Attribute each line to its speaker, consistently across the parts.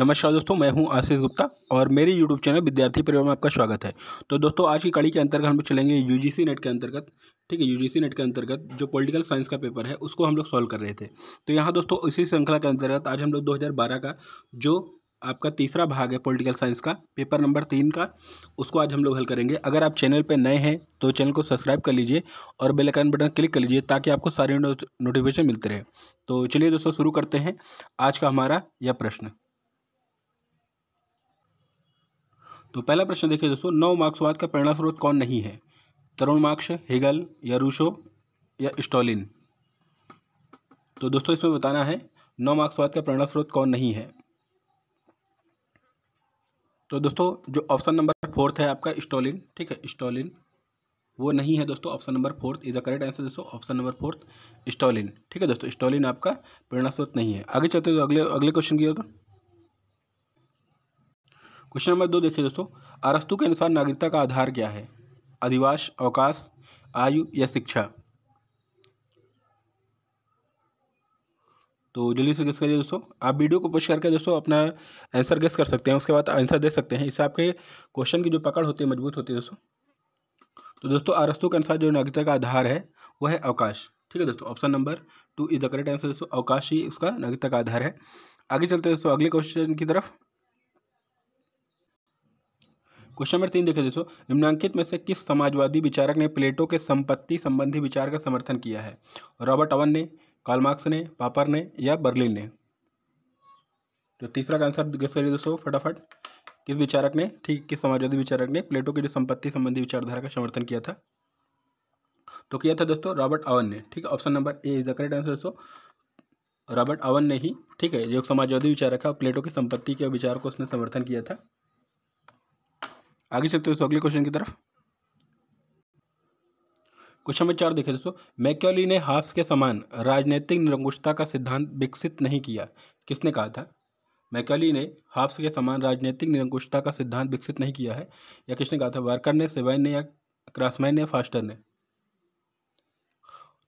Speaker 1: नमस्कार दोस्तों मैं हूं आशीष गुप्ता और मेरे यूट्यूब चैनल विद्यार्थी परिवार में आपका स्वागत है तो दोस्तों आज की कड़ी के अंतर्गत हम लोग चलेंगे यूजीसी नेट के अंतर्गत ठीक है यूजीसी नेट के अंतर्गत जो पॉलिटिकल साइंस का पेपर है उसको हम लोग सॉल्व कर रहे थे तो यहाँ दोस्तों इसी श्रृंखला के अंतर्गत आज हम लोग दो का जो आपका तीसरा भाग है पॉलिटिकल साइंस का पेपर नंबर तीन का उसको आज हम लोग हल करेंगे अगर आप चैनल पर नए हैं तो चैनल को सब्सक्राइब कर लीजिए और बेल आइकन बटन क्लिक कर लीजिए ताकि आपको सारे नोटिफिकेशन मिलते रहे तो चलिए दोस्तों शुरू करते हैं आज का हमारा यह प्रश्न तो पहला प्रश्न देखिए दोस्तों नव मार्क्सवाद का प्रेरणा स्रोत कौन नहीं है तरुण मार्क्स हेगल या रूशो या स्टॉलिन तो दोस्तों इसमें बताना है नौ मार्क्सवाद का प्रेरणा स्रोत कौन नहीं है तो दोस्तों जो ऑप्शन नंबर फोर्थ है आपका स्टॉलिन ठीक है स्टॉलिन वो नहीं है दोस्तों option number fourth is the correct answer दोस्तों ऑप्शन नंबर फोर्थ स्टॉलिन ठीक है दोस्तों स्टॉलिन आपका प्रेरणा स्रोत नहीं है आगे चलते तो अगले अगले क्वेश्चन की ओर क्वेश्चन नंबर दो देखिए दोस्तों अरस्तु के अनुसार नागरिकता का आधार क्या है अधिवास अवकाश आयु या शिक्षा तो जल्दी से गेस करिए दोस्तों आप वीडियो को पुश करके दोस्तों अपना आंसर गेस कर सकते हैं उसके बाद आंसर दे सकते हैं इससे आपके क्वेश्चन की जो पकड़ होती है मजबूत होती है दोस्तों तो दोस्तों अरस्तु के अनुसार जो नागरिकता का आधार है वह है अवकाश ठीक है दोस्तों option number two is the correct answer दोस्तों अवकाश ही उसका नागरिकता का आधार है आगे चलते हैं दोस्तों अगले क्वेश्चन की तरफ क्वेश्चन नंबर तीन देखे दोस्तों निम्नांकित में से किस समाजवादी विचारक ने प्लेटो के संपत्ति संबंधी विचार का समर्थन किया है रॉबर्ट अवन ने कार्लमार्क्स ने पापर ने या बर्लिन ने तो तीसरा का आंसर गेस करिए दोस्तों फटाफट किस विचारक ने ठीक किस समाजवादी विचारक ने प्लेटो की जो संपत्ति संबंधी विचारधारा का समर्थन किया था तो किया था दोस्तों रॉबर्ट अवन ने ठीक है option number A is the correct answer दोस्तों रॉबर्ट अवन ने ही ठीक है जो समाजवादी विचारक है प्लेटो की संपत्ति के विचार को उसने समर्थन किया था आगे चलते हैं दोस्तों अगले क्वेश्चन की तरफ क्वेश्चन नंबर चार देखे दोस्तों मैक्योली ने हाफ्स के समान राजनीतिक निरंकुशता का सिद्धांत विकसित नहीं किया किसने कहा था मैकली ने हाफ्स के समान राजनीतिक निरंकुशता का सिद्धांत विकसित नहीं किया है या किसने कहा था वर्कर ने सेवाइन ने या क्रासमैन ने फास्टर ने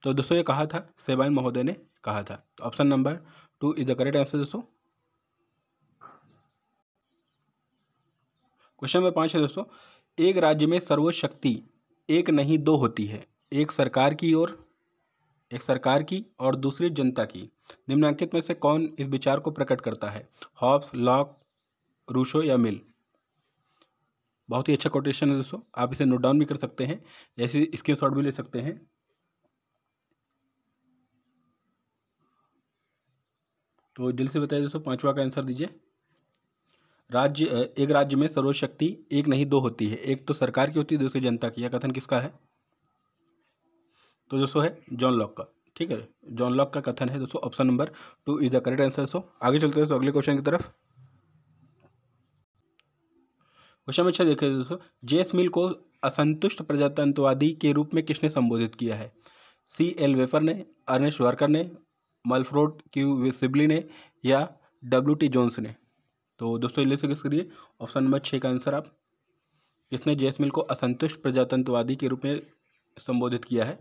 Speaker 1: तो दोस्तों ये कहा था सेवाइन महोदय ने कहा था option number two is the correct answer दोस्तों क्वेश्चन नंबर पाँच है दोस्तों एक राज्य में सर्वोच्च शक्ति एक नहीं दो होती है एक सरकार की और एक सरकार की और दूसरी जनता की निम्नांकित में से कौन इस विचार को प्रकट करता है हॉब्स लॉक रूशो या मिल बहुत ही अच्छा कोटेशन है दोस्तों आप इसे नोट डाउन भी कर सकते हैं ऐसे स्क्रीन शॉट भी ले सकते हैं तो दिल से बताइए दोस्तों पांचवा का आंसर दीजिए राज्य एक राज्य में सर्वशक्ति एक नहीं दो होती है एक तो सरकार की होती है दूसरी जनता की यह कथन किसका है तो दोस्तों है जॉन लॉक का ठीक है जॉन लॉक का कथन है दोस्तों option number two is the correct answer so आगे चलते हैं तो अगले क्वेश्चन की तरफ क्वेश्चन अच्छा देखे दोस्तों जेस मिल को असंतुष्ट प्रजातंत्रवादी के रूप में किसने संबोधित किया है सी एल वेफर ने अर्नेश वार्कर ने मलफ्रोड क्यू सिबली ने या डब्ल्यू टी जोन्स ने तो दोस्तों जल्दी से किस करिए ऑप्शन नंबर छः का आंसर आप किसने जैसमिल को असंतुष्ट प्रजातंत्रवादी के रूप में संबोधित किया है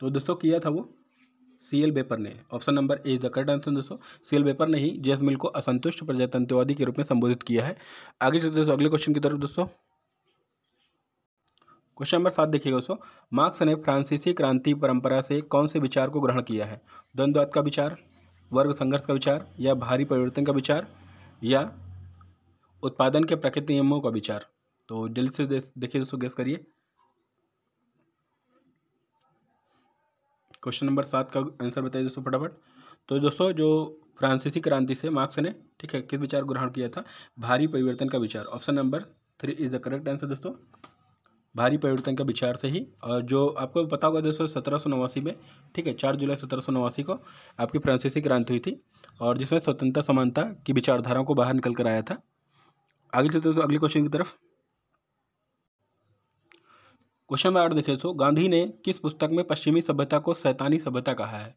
Speaker 1: तो दोस्तों किया था वो सी एल बेपर ने option number A is the correct answer दोस्तों सी एल बेपर ने ही जैसमिल को असंतुष्ट प्रजातंत्रवादी के रूप में संबोधित किया है आगे चलते दोस्तों अगले क्वेश्चन की तरफ दोस्तों क्वेश्चन नंबर सात देखिएगा दोस्तों मार्क्स ने फ्रांसीसी क्रांति परंपरा से कौन से विचार को ग्रहण किया है द्वंद्ववाद का विचार वर्ग संघर्ष का विचार या भारी परिवर्तन का विचार या उत्पादन के प्रकृति नियमों का विचार तो जल्दी से देखिए दोस्तों गैस करिए क्वेश्चन नंबर सात का आंसर बताइए दोस्तों फटाफट तो दोस्तों जो फ्रांसीसी क्रांति से मार्क्स ने ठीक है किस विचार ग्रहण किया था भारी परिवर्तन का विचार option number three is the correct answer दोस्तों भारी परिवर्तन के विचार से ही और जो आपको पता होगा दोस्तों सत्रह सौ नवासी में ठीक है चार जुलाई सत्रह सौ नवासी को आपकी फ्रांसीसी क्रांति हुई थी और जिसमें स्वतंत्रता समानता की विचारधाराओं को बाहर निकल कर आया था आगे चलते दोस्तों अगले क्वेश्चन की तरफ क्वेश्चन नंबर आठ देखिए दोस्तों गांधी ने किस पुस्तक में पश्चिमी सभ्यता को सैतानी सभ्यता कहा है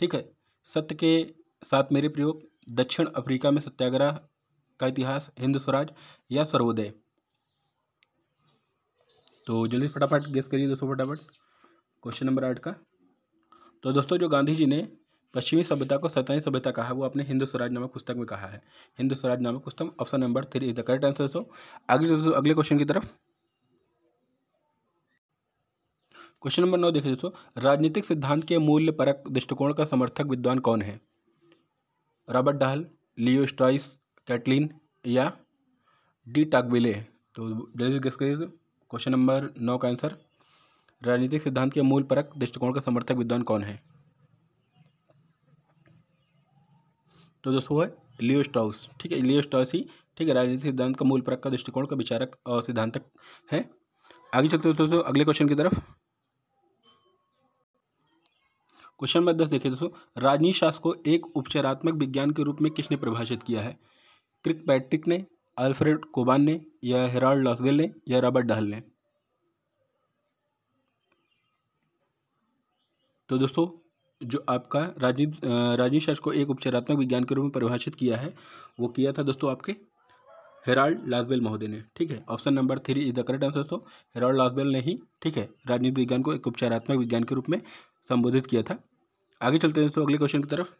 Speaker 1: ठीक है सत्य के साथ मेरे प्रयोग दक्षिण अफ्रीका में सत्याग्रह का इतिहास हिंद स्वराज या सर्वोदय तो जल्दी फटाफट गेस करिए दोस्तों फटाफट क्वेश्चन नंबर आठ का तो दोस्तों जो गांधी जी ने पश्चिमी सभ्यता को सत्ताईस सभ्यता कहा वो अपने हिंदू स्वराज नामक पुस्तक में कहा है हिंदू स्वराज नामक पुस्तक option number three is the correct answer दोस्तों आगे दोस्तों अगले क्वेश्चन की तरफ क्वेश्चन नंबर नौ देखिए दोस्तों राजनीतिक सिद्धांत के मूल्य परक दृष्टिकोण का समर्थक विद्वान कौन है Robert Dahl Leo Strauss Catlin या डी टाकविले तो जल्दी गेस करिए क्वेश्चन नंबर नौ का आंसर राजनीतिक सिद्धांत के मूल परक दृष्टिकोण का समर्थक विद्वान कौन है तो दोस्तों है लियो स्टाउस ठीक है लियो स्टाउस ही ठीक है राजनीतिक सिद्धांत का मूल परक का दृष्टिकोण का विचारक और सिद्धांतक है आगे चलते हैं दोस्तों अगले क्वेश्चन की तरफ क्वेश्चन नंबर दस देखिए दोस्तों राजनीति शास्त्र को एक उपचारात्मक विज्ञान के रूप में किसने परिभाषित किया है क्रिक पैट्रिक ने अल्फ्रेड कोबान ने या हेराल्ड लॉकवेल ने या रॉबर्ट डहल ने तो दोस्तों जो आपका राजनीति राजनीति शास्त्र को एक उपचारात्मक विज्ञान के रूप में परिभाषित किया है वो किया था दोस्तों आपके हेराल्ड लाजबेल महोदय ने ठीक है option number three is the correct answer दोस्तों हेराल्ड लाजबेल ने ही ठीक है राजनीति विज्ञान को एक उपचारात्मक विज्ञान के रूप में संबोधित किया था आगे चलते हैं दोस्तों अगले क्वेश्चन की तरफ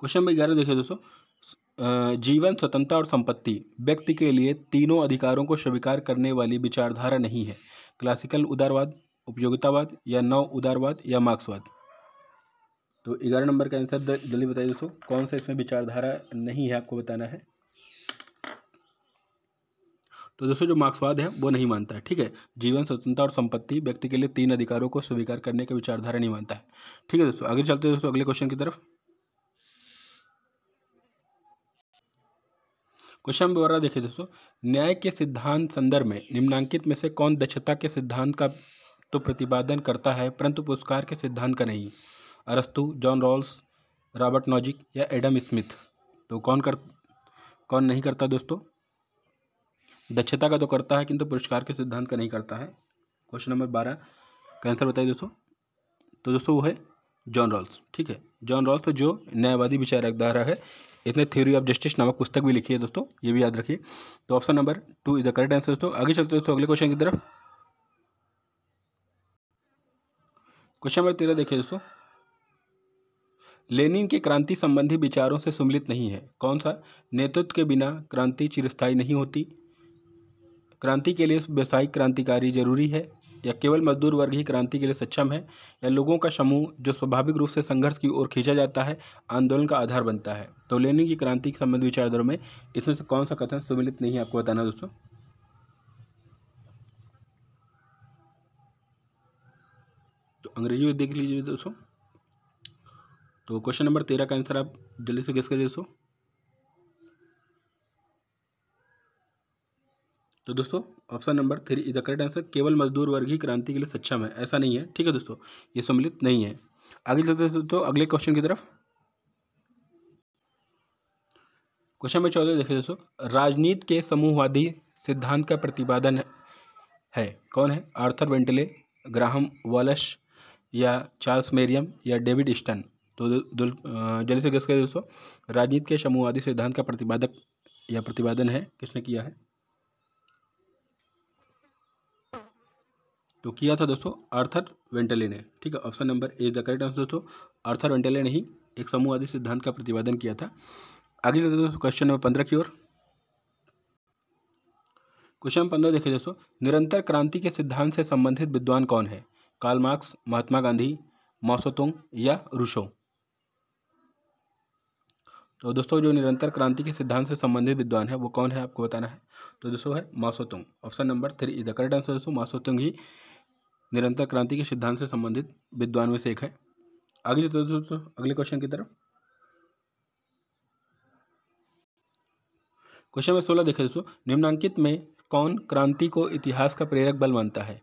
Speaker 1: क्वेश्चन नंबर ग्यारह देखिए दोस्तों जीवन स्वतंत्रता और संपत्ति व्यक्ति के लिए तीनों अधिकारों को स्वीकार करने वाली विचारधारा नहीं है क्लासिकल उदारवाद उपयोगितावाद या नव उदारवाद या मार्क्सवाद तो ग्यारह नंबर का आंसर जल्दी बताइए दोस्तों कौन सा इसमें विचारधारा नहीं है आपको बताना है तो दोस्तों जो मार्क्सवाद है वो नहीं मानता है ठीक है जीवन स्वतंत्रता और संपत्ति व्यक्ति के लिए तीन अधिकारों को स्वीकार करने का विचारधारा नहीं मानता है ठीक है दोस्तों आगे चलते हैं दोस्तों अगले क्वेश्चन की तरफ क्वेश्चन दोबारा देखिए दोस्तों न्याय के सिद्धांत संदर्भ में निम्नांकित में से कौन दक्षता के सिद्धांत का तो प्रतिपादन करता है परंतु पुरस्कार के सिद्धांत का नहीं अरस्तु जॉन रॉल्स रॉबर्ट नॉजिक या एडम स्मिथ तो कौन कर कौन नहीं करता दोस्तों दक्षता का तो करता है किंतु तो पुरस्कार के सिद्धांत का नहीं करता है क्वेश्चन नंबर बारह का आंसर बताइए दोस्तों तो दोस्तों वो है जॉन रॉल्स ठीक है जॉन रॉल्स तो जो न्यायवादी विचारधारा है इसने थ्योरी ऑफ जस्टिस नामक पुस्तक भी लिखी है दोस्तों ये भी याद रखिए तो option number two is the correct answer दोस्तों आगे चलते दोस्तों अगले क्वेश्चन की तरफ क्वेश्चन नंबर तेरह देखिए दोस्तों लेनिन के क्रांति संबंधी विचारों से सम्मिलित नहीं है कौन सा नेतृत्व के बिना क्रांति चिरस्थायी नहीं होती क्रांति के लिए व्यावसायिक क्रांतिकारी जरूरी है या केवल मजदूर वर्ग ही क्रांति के लिए सक्षम है या लोगों का समूह जो स्वाभाविक रूप से संघर्ष की ओर खींचा जाता है आंदोलन का आधार बनता है तो लेनिन की क्रांति के संबंध विचारधारा में इसमें से कौन सा कथन सम्मिलित नहीं है आपको बताना दोस्तों तो अंग्रेजी में देख लीजिए दोस्तों तो क्वेश्चन नंबर तेरह का आंसर आप जल्दी से गेस कर दोस्तों तो दोस्तों option number three is the correct answer केवल मजदूर वर्ग ही क्रांति के लिए सक्षम है ऐसा नहीं है ठीक है दोस्तों ये सम्मिलित नहीं है आगे चलते हैं दोस्तों अगले क्वेश्चन की तरफ क्वेश्चन नंबर चौदह देखिए दोस्तों राजनीति के समूहवादी सिद्धांत का प्रतिपादन है कौन है आर्थर वेंटले ग्राहम वॉलश या चार्ल्स मेरियम या डेविड स्टन तो जल्दी से गैस करें दोस्तों राजनीति के समूहवादी सिद्धांत का प्रतिपादक या प्रतिपादन है किसने किया है तो किया था दोस्तों अर्थर वेंटले ने ठीक है option number A the correct answer दोस्तों अर्थर वेंटले ने ही एक समूह आदि सिद्धांत का प्रतिपादन किया था आगे लेते दोस्तों क्वेश्चन नंबर पंद्रह की ओर क्वेश्चन पंद्रह देखिए दोस्तों निरंतर क्रांति के सिद्धांत से संबंधित विद्वान कौन है Karl Marx Mahatma Gandhi Mao Tse tung या रूशो तो दोस्तों जो निरंतर क्रांति के सिद्धांत से संबंधित विद्वान है वो कौन है आपको बताना है तो दोस्तों है Mao Tse tung option number three is the correct answer दोस्तों मासोतुंग ही निरंतर क्रांति के सिद्धांत से संबंधित विद्वान में से एक है आगे चलते दोस्तों अगले क्वेश्चन की तरफ क्वेश्चन नंबर सोलह देखें दोस्तों निम्नांकित में कौन क्रांति को इतिहास का प्रेरक बल मानता है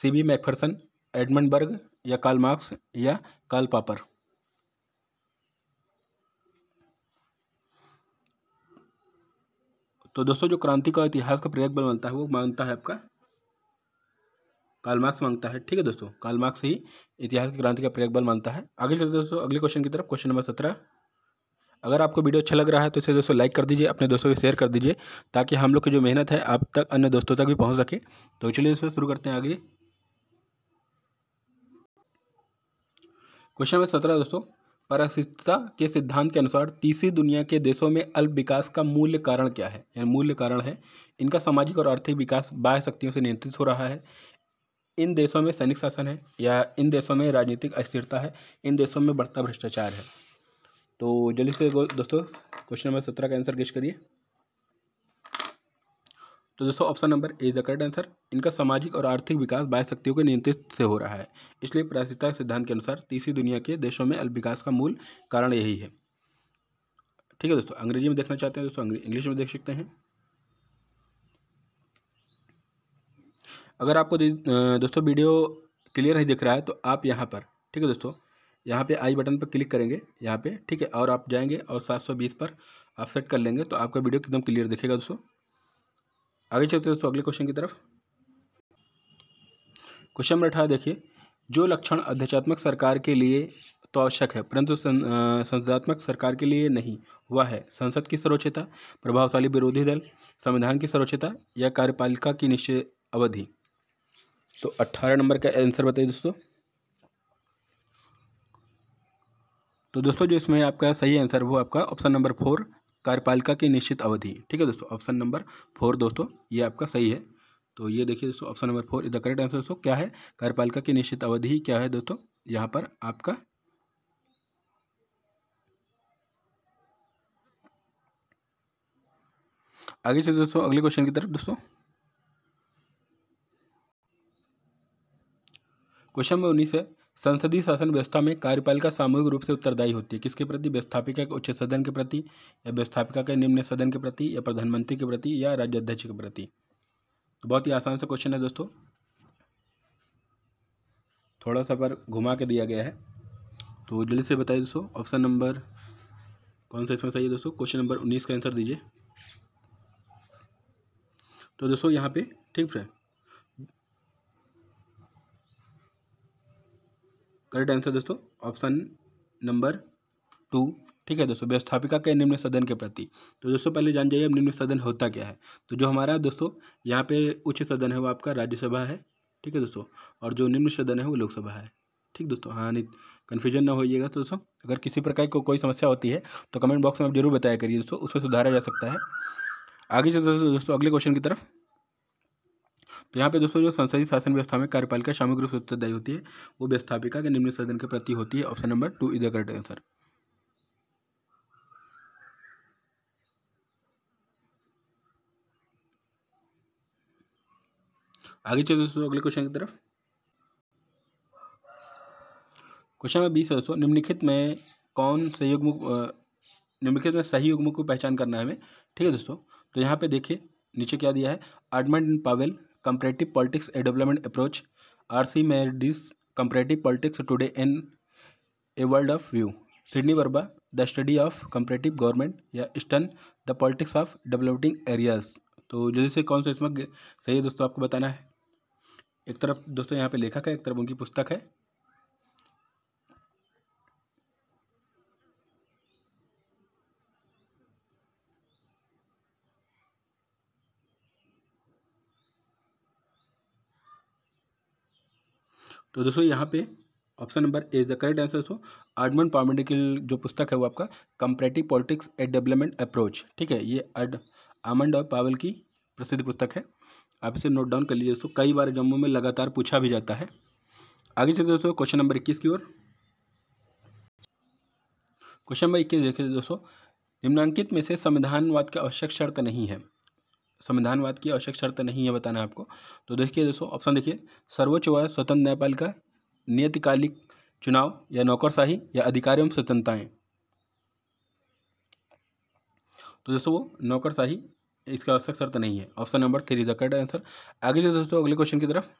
Speaker 1: C B Macpherson Edmund Burke या कार्ल मार्क्स या कार्ल पापर तो दोस्तों जो क्रांति का इतिहास का प्रेरक बल मानता है वो मानता है आपका कालमार्क्स मार्क्स मांगता है ठीक है दोस्तों कालमार्क्स मार्क्स ही इतिहास की क्रांति का प्रयोग बल मानता है आगे चलते दोस्तों अगले क्वेश्चन की तरफ क्वेश्चन नंबर सत्रह अगर आपको वीडियो अच्छा लग रहा है तो इसे दोस्तों लाइक कर दीजिए अपने दोस्तों को शेयर कर दीजिए ताकि हम लोग की जो मेहनत है आप तक अन्य दोस्तों तक भी पहुँच सके तो चलिए दोस्तों शुरू करते हैं आगे क्वेश्चन नंबर सत्रह दोस्तों परिस्थितता के सिद्धांत के अनुसार तीसरी दुनिया के देशों में अल्प विकास का मूल्य कारण क्या है यानी मूल्य कारण है इनका सामाजिक और आर्थिक विकास बाह्य शक्तियों से नियंत्रित हो रहा है इन देशों में सैनिक शासन है या इन देशों में राजनीतिक अस्थिरता है इन देशों में बढ़ता भ्रष्टाचार है तो जल्दी से दोस्तों क्वेश्चन नंबर सत्रह का आंसर गेस करिए तो दोस्तों option number A is the correct answer इनका सामाजिक और आर्थिक विकास बाह्य शक्तियों के नियंत्रित से हो रहा है इसलिए प्राथमिकता सिद्धांत के अनुसार तीसरी दुनिया के देशों में अल्प विकास का मूल कारण यही है ठीक है दोस्तों अंग्रेजी में देखना चाहते हैं दोस्तों इंग्लिश में देख सकते हैं अगर आपको दोस्तों वीडियो क्लियर नहीं दिख रहा है तो आप यहाँ पर ठीक है दोस्तों यहाँ पे आई बटन पर क्लिक करेंगे यहाँ पे ठीक है और आप जाएंगे और 720 पर आप सेट कर लेंगे तो आपका वीडियो एकदम क्लियर दिखेगा दोस्तों आगे चलते दोस्तों अगले क्वेश्चन की तरफ क्वेश्चन नंबर अठारह देखिए जो लक्षण अध्यक्षात्मक सरकार के लिए तो आवश्यक है परंतु संसदात्मक सरकार के लिए नहीं हुआ है संसद की सर्वोच्चता प्रभावशाली विरोधी दल संविधान की सर्वोच्चता या कार्यपालिका की निश्चय अवधि तो अट्ठारह नंबर का आंसर बताइए दोस्तों तो दोस्तों जो इसमें आपका सही आंसर वो आपका ऑप्शन नंबर फोर कार्यपालिका की निश्चित अवधि ठीक है दोस्तों ऑप्शन नंबर फोर दोस्तों ये आपका सही है तो ये देखिए दोस्तों option number four is the correct answer दोस्तों क्या है कार्यपालिका की निश्चित अवधि क्या है दोस्तों यहाँ पर आपका आगे चलिए दोस्तों अगले क्वेश्चन की तरफ दोस्तों क्वेश्चन नंबर उन्नीस है संसदीय शासन व्यवस्था में कार्यपालिका सामूहिक रूप से उत्तरदायी होती है किसके प्रति व्यवस्थापिका के उच्च सदन के प्रति या व्यवस्थापिका के निम्न सदन के प्रति या प्रधानमंत्री के प्रति या राज्य अध्यक्ष के प्रति तो बहुत ही आसान सा क्वेश्चन है दोस्तों थोड़ा सा पर घुमा के दिया गया है तो जल्दी से बताइए दोस्तों ऑप्शन नंबर कौन सा इसमें सही है दोस्तों क्वेश्चन नंबर उन्नीस का आंसर दीजिए तो दोस्तों यहाँ पे ठीक है करेक्ट आंसर दोस्तों ऑप्शन नंबर टू ठीक है दोस्तों व्यवस्थापिका के निम्न सदन के प्रति तो दोस्तों पहले जान जाइए अब निम्न सदन होता क्या है तो जो हमारा दोस्तों यहाँ पे उच्च सदन है वो आपका राज्यसभा है ठीक है दोस्तों और जो निम्न सदन है वो लोकसभा है ठीक दोस्तों हाँ नहीं कन्फ्यूजन ना होइएगा तो दोस्तों अगर किसी प्रकार की को, कोई समस्या होती है तो कमेंट बॉक्स में आप जरूर बताया करिए दोस्तों उसमें सुधारा जा सकता है आगे चलते दोस्तों अगले क्वेश्चन की तरफ तो यहाँ पे दोस्तों जो संसदीय शासन व्यवस्था में कार्यपालिका सामग्री उत्तरदायी होती है वो व्यवस्थापिका के निम्न सदन के प्रति होती है option number two is the correct answer आगे चलिए दोस्तों अगले क्वेश्चन की तरफ क्वेश्चन नंबर बीस दोस्तों निम्नलिखित में कौन सहयोग निम्नलिखित में सही युग्म को पहचान करना है हमें ठीक है दोस्तों तो यहाँ पे देखिए नीचे क्या दिया है Edmund Powell comparative politics development approach R RC Macridis comparative politics today in a world of view Sidney Verba the study of comparative government या eastern the politics of developing areas तो जल्दी से कौन सा इसमें सही है दोस्तों आपको बताना है एक तरफ दोस्तों यहाँ पे लेखक है एक तरफ उनकी पुस्तक है तो दोस्तों यहाँ पे option number is the correct answer दोस्तों आर्डमन पॉमेडिकल जो पुस्तक है वो आपका comparative politics and development approach ठीक है ये आमंड और पावल की प्रसिद्ध पुस्तक है आप इसे नोट डाउन कर लीजिए दोस्तों कई बार जम्मू में लगातार पूछा भी जाता है आगे चलते दोस्तों क्वेश्चन नंबर इक्कीस की ओर क्वेश्चन नंबर इक्कीस देखिए दोस्तों निम्नांकित में से संविधानवाद की आवश्यक शर्त नहीं है संविधानवाद की आवश्यक शर्त नहीं है बताना आपको तो देखिए दोस्तों ऑप्शन देखिए सर्वोच्च व स्वतंत्र न्यायपालिका नियतकालिक चुनाव या नौकरशाही या अधिकारियों एवं स्वतंत्रताएँ तो दोस्तों वो नौकरशाही इसका आवश्यक शर्त नहीं है option number three the correct answer आगे जो दोस्तों अगले क्वेश्चन की तरफ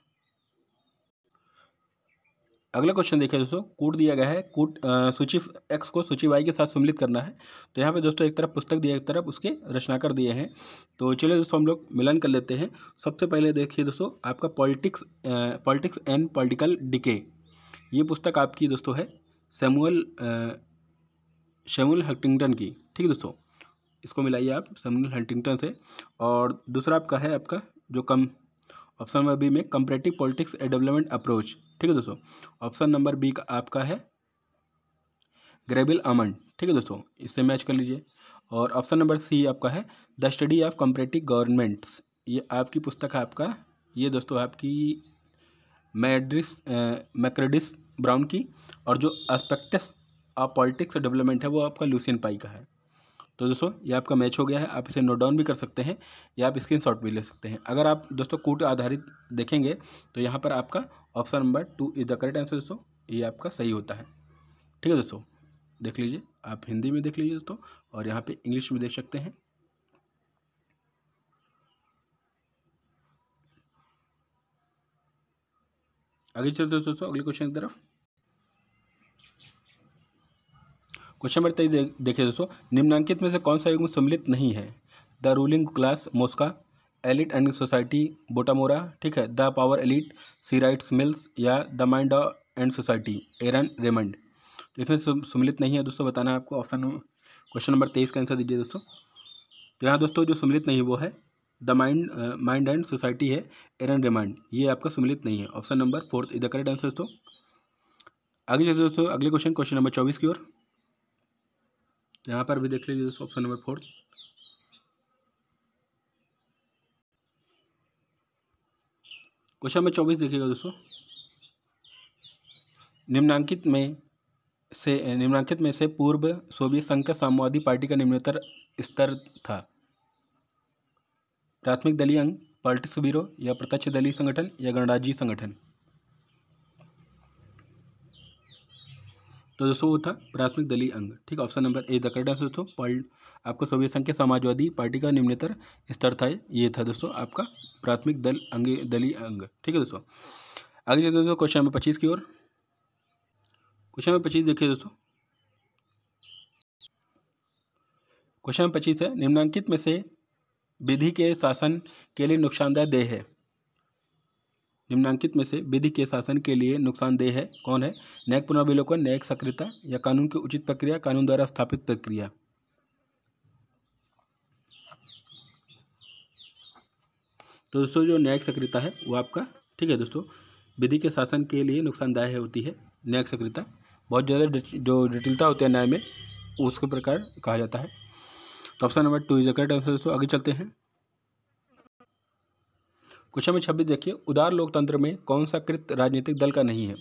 Speaker 1: अगला क्वेश्चन देखिए दोस्तों कूट दिया गया है कूट सूची एक्स को सूची वाई के साथ सम्मिलित करना है तो यहाँ पे दोस्तों एक तरफ पुस्तक दिया एक तरफ उसके कर दिए हैं तो चलिए दोस्तों हम लोग मिलन कर लेते हैं सबसे पहले देखिए दोस्तों आपका politics politics and political decay ये पुस्तक आपकी दोस्तों है सेमुअल शेमुअल हंटिंगटन की ठीक है दोस्तों इसको मिलाइए आप सेमुअल हंटिंगटन से और दूसरा आपका है आपका जो कम ऑप्शन बी में comparative politics and development approach ठीक है दोस्तों ऑप्शन नंबर बी का आपका है ग्रेबिल आमंड ठीक है दोस्तों इससे मैच कर लीजिए और ऑप्शन नंबर सी आपका है the study of comparative governments ये आपकी पुस्तक है आपका ये दोस्तों आपकी मैड्रिस मैक्रेडिस ब्राउन की और जो एस्पेक्टस ऑफ पॉलिटिक्स डेवलपमेंट है वो आपका लूसियन पाई का है तो दोस्तों ये आपका मैच हो गया है आप इसे नोट डाउन भी कर सकते हैं या आप स्क्रीन शॉट भी ले सकते हैं अगर आप दोस्तों कूट आधारित देखेंगे तो यहाँ पर आपका option number two is the correct answer दोस्तों ये आपका सही होता है ठीक है दोस्तों देख लीजिए आप हिंदी में देख लीजिए दोस्तों और यहाँ पे इंग्लिश में देख सकते हैं आगे चलते दोस्तों अगले क्वेश्चन की तरफ क्वेश्चन नंबर तेईस देखिए दोस्तों निम्नांकित में से कौन सा युग्म सम्मिलित नहीं है the ruling class Mosca elite and society Bottomore ठीक है the power elite C Wright Mills या the mind and society Aron Raymond इसमें सम्मिलित नहीं है दोस्तों बताना है आपको ऑप्शन क्वेश्चन नंबर तेईस का आंसर दीजिए दोस्तों तो यहाँ दोस्तों जो सम्मिलित नहीं वो है the mind mind and society है एरन रेमंड ये आपका सुमिलित नहीं है ऑप्शन नंबर फोर्थ इधर द करेक्ट आंसर दोस्तों आगे चलते दोस्तों अगले क्वेश्चन क्वेश्चन नंबर चौबीस की ओर यहाँ पर भी देख लीजिए दोस्तों option number fourth question number चौबीस देखिएगा दोस्तों निम्नांकित में से निम्नांकित में से पूर्व सोवियत संघ का साम्यवादी पार्टी का निम्नतर स्तर था प्राथमिक दलीय अंग पॉलिटिक्स ब्यूरो या प्रत्यक्ष दलीय संगठन या गणराज्य संगठन तो दोस्तों वो था प्राथमिक दलीय अंग ठीक option number A the correct answer दोस्तों आपका सोवियत संघ के समाजवादी पार्टी का निम्नतर स्तर था ये था दोस्तों आपका प्राथमिक दल अंग दलीय अंग ठीक है दोस्तों आगे चलते दोस्तों क्वेश्चन नंबर पच्चीस की ओर क्वेश्चन नंबर पच्चीस देखिए दोस्तों क्वेश्चन नंबर पच्चीस है निम्नांकित में से विधि के शासन के लिए नुकसानदायक देह है निम्नांकित में से विधि के शासन के लिए नुकसानदेह है कौन है न्यायिक पुनर्विलोकन न्यायिक सक्रियता या कानून की उचित प्रक्रिया कानून द्वारा स्थापित प्रक्रिया तो दोस्तों जो न्यायिक सक्रियता है वो आपका ठीक है दोस्तों विधि के शासन के लिए नुकसानदायक होती है न्यायिक सक्रियता बहुत ज़्यादा जो जटिलता होती है न्याय में उसके प्रकार कहा जाता है तो option number two is the correct answer दोस्तों आगे चलते हैं क्वेश्चन नंबर छब्बीस देखिए उदार लोकतंत्र में कौन सा कृत राजनीतिक दल का नहीं है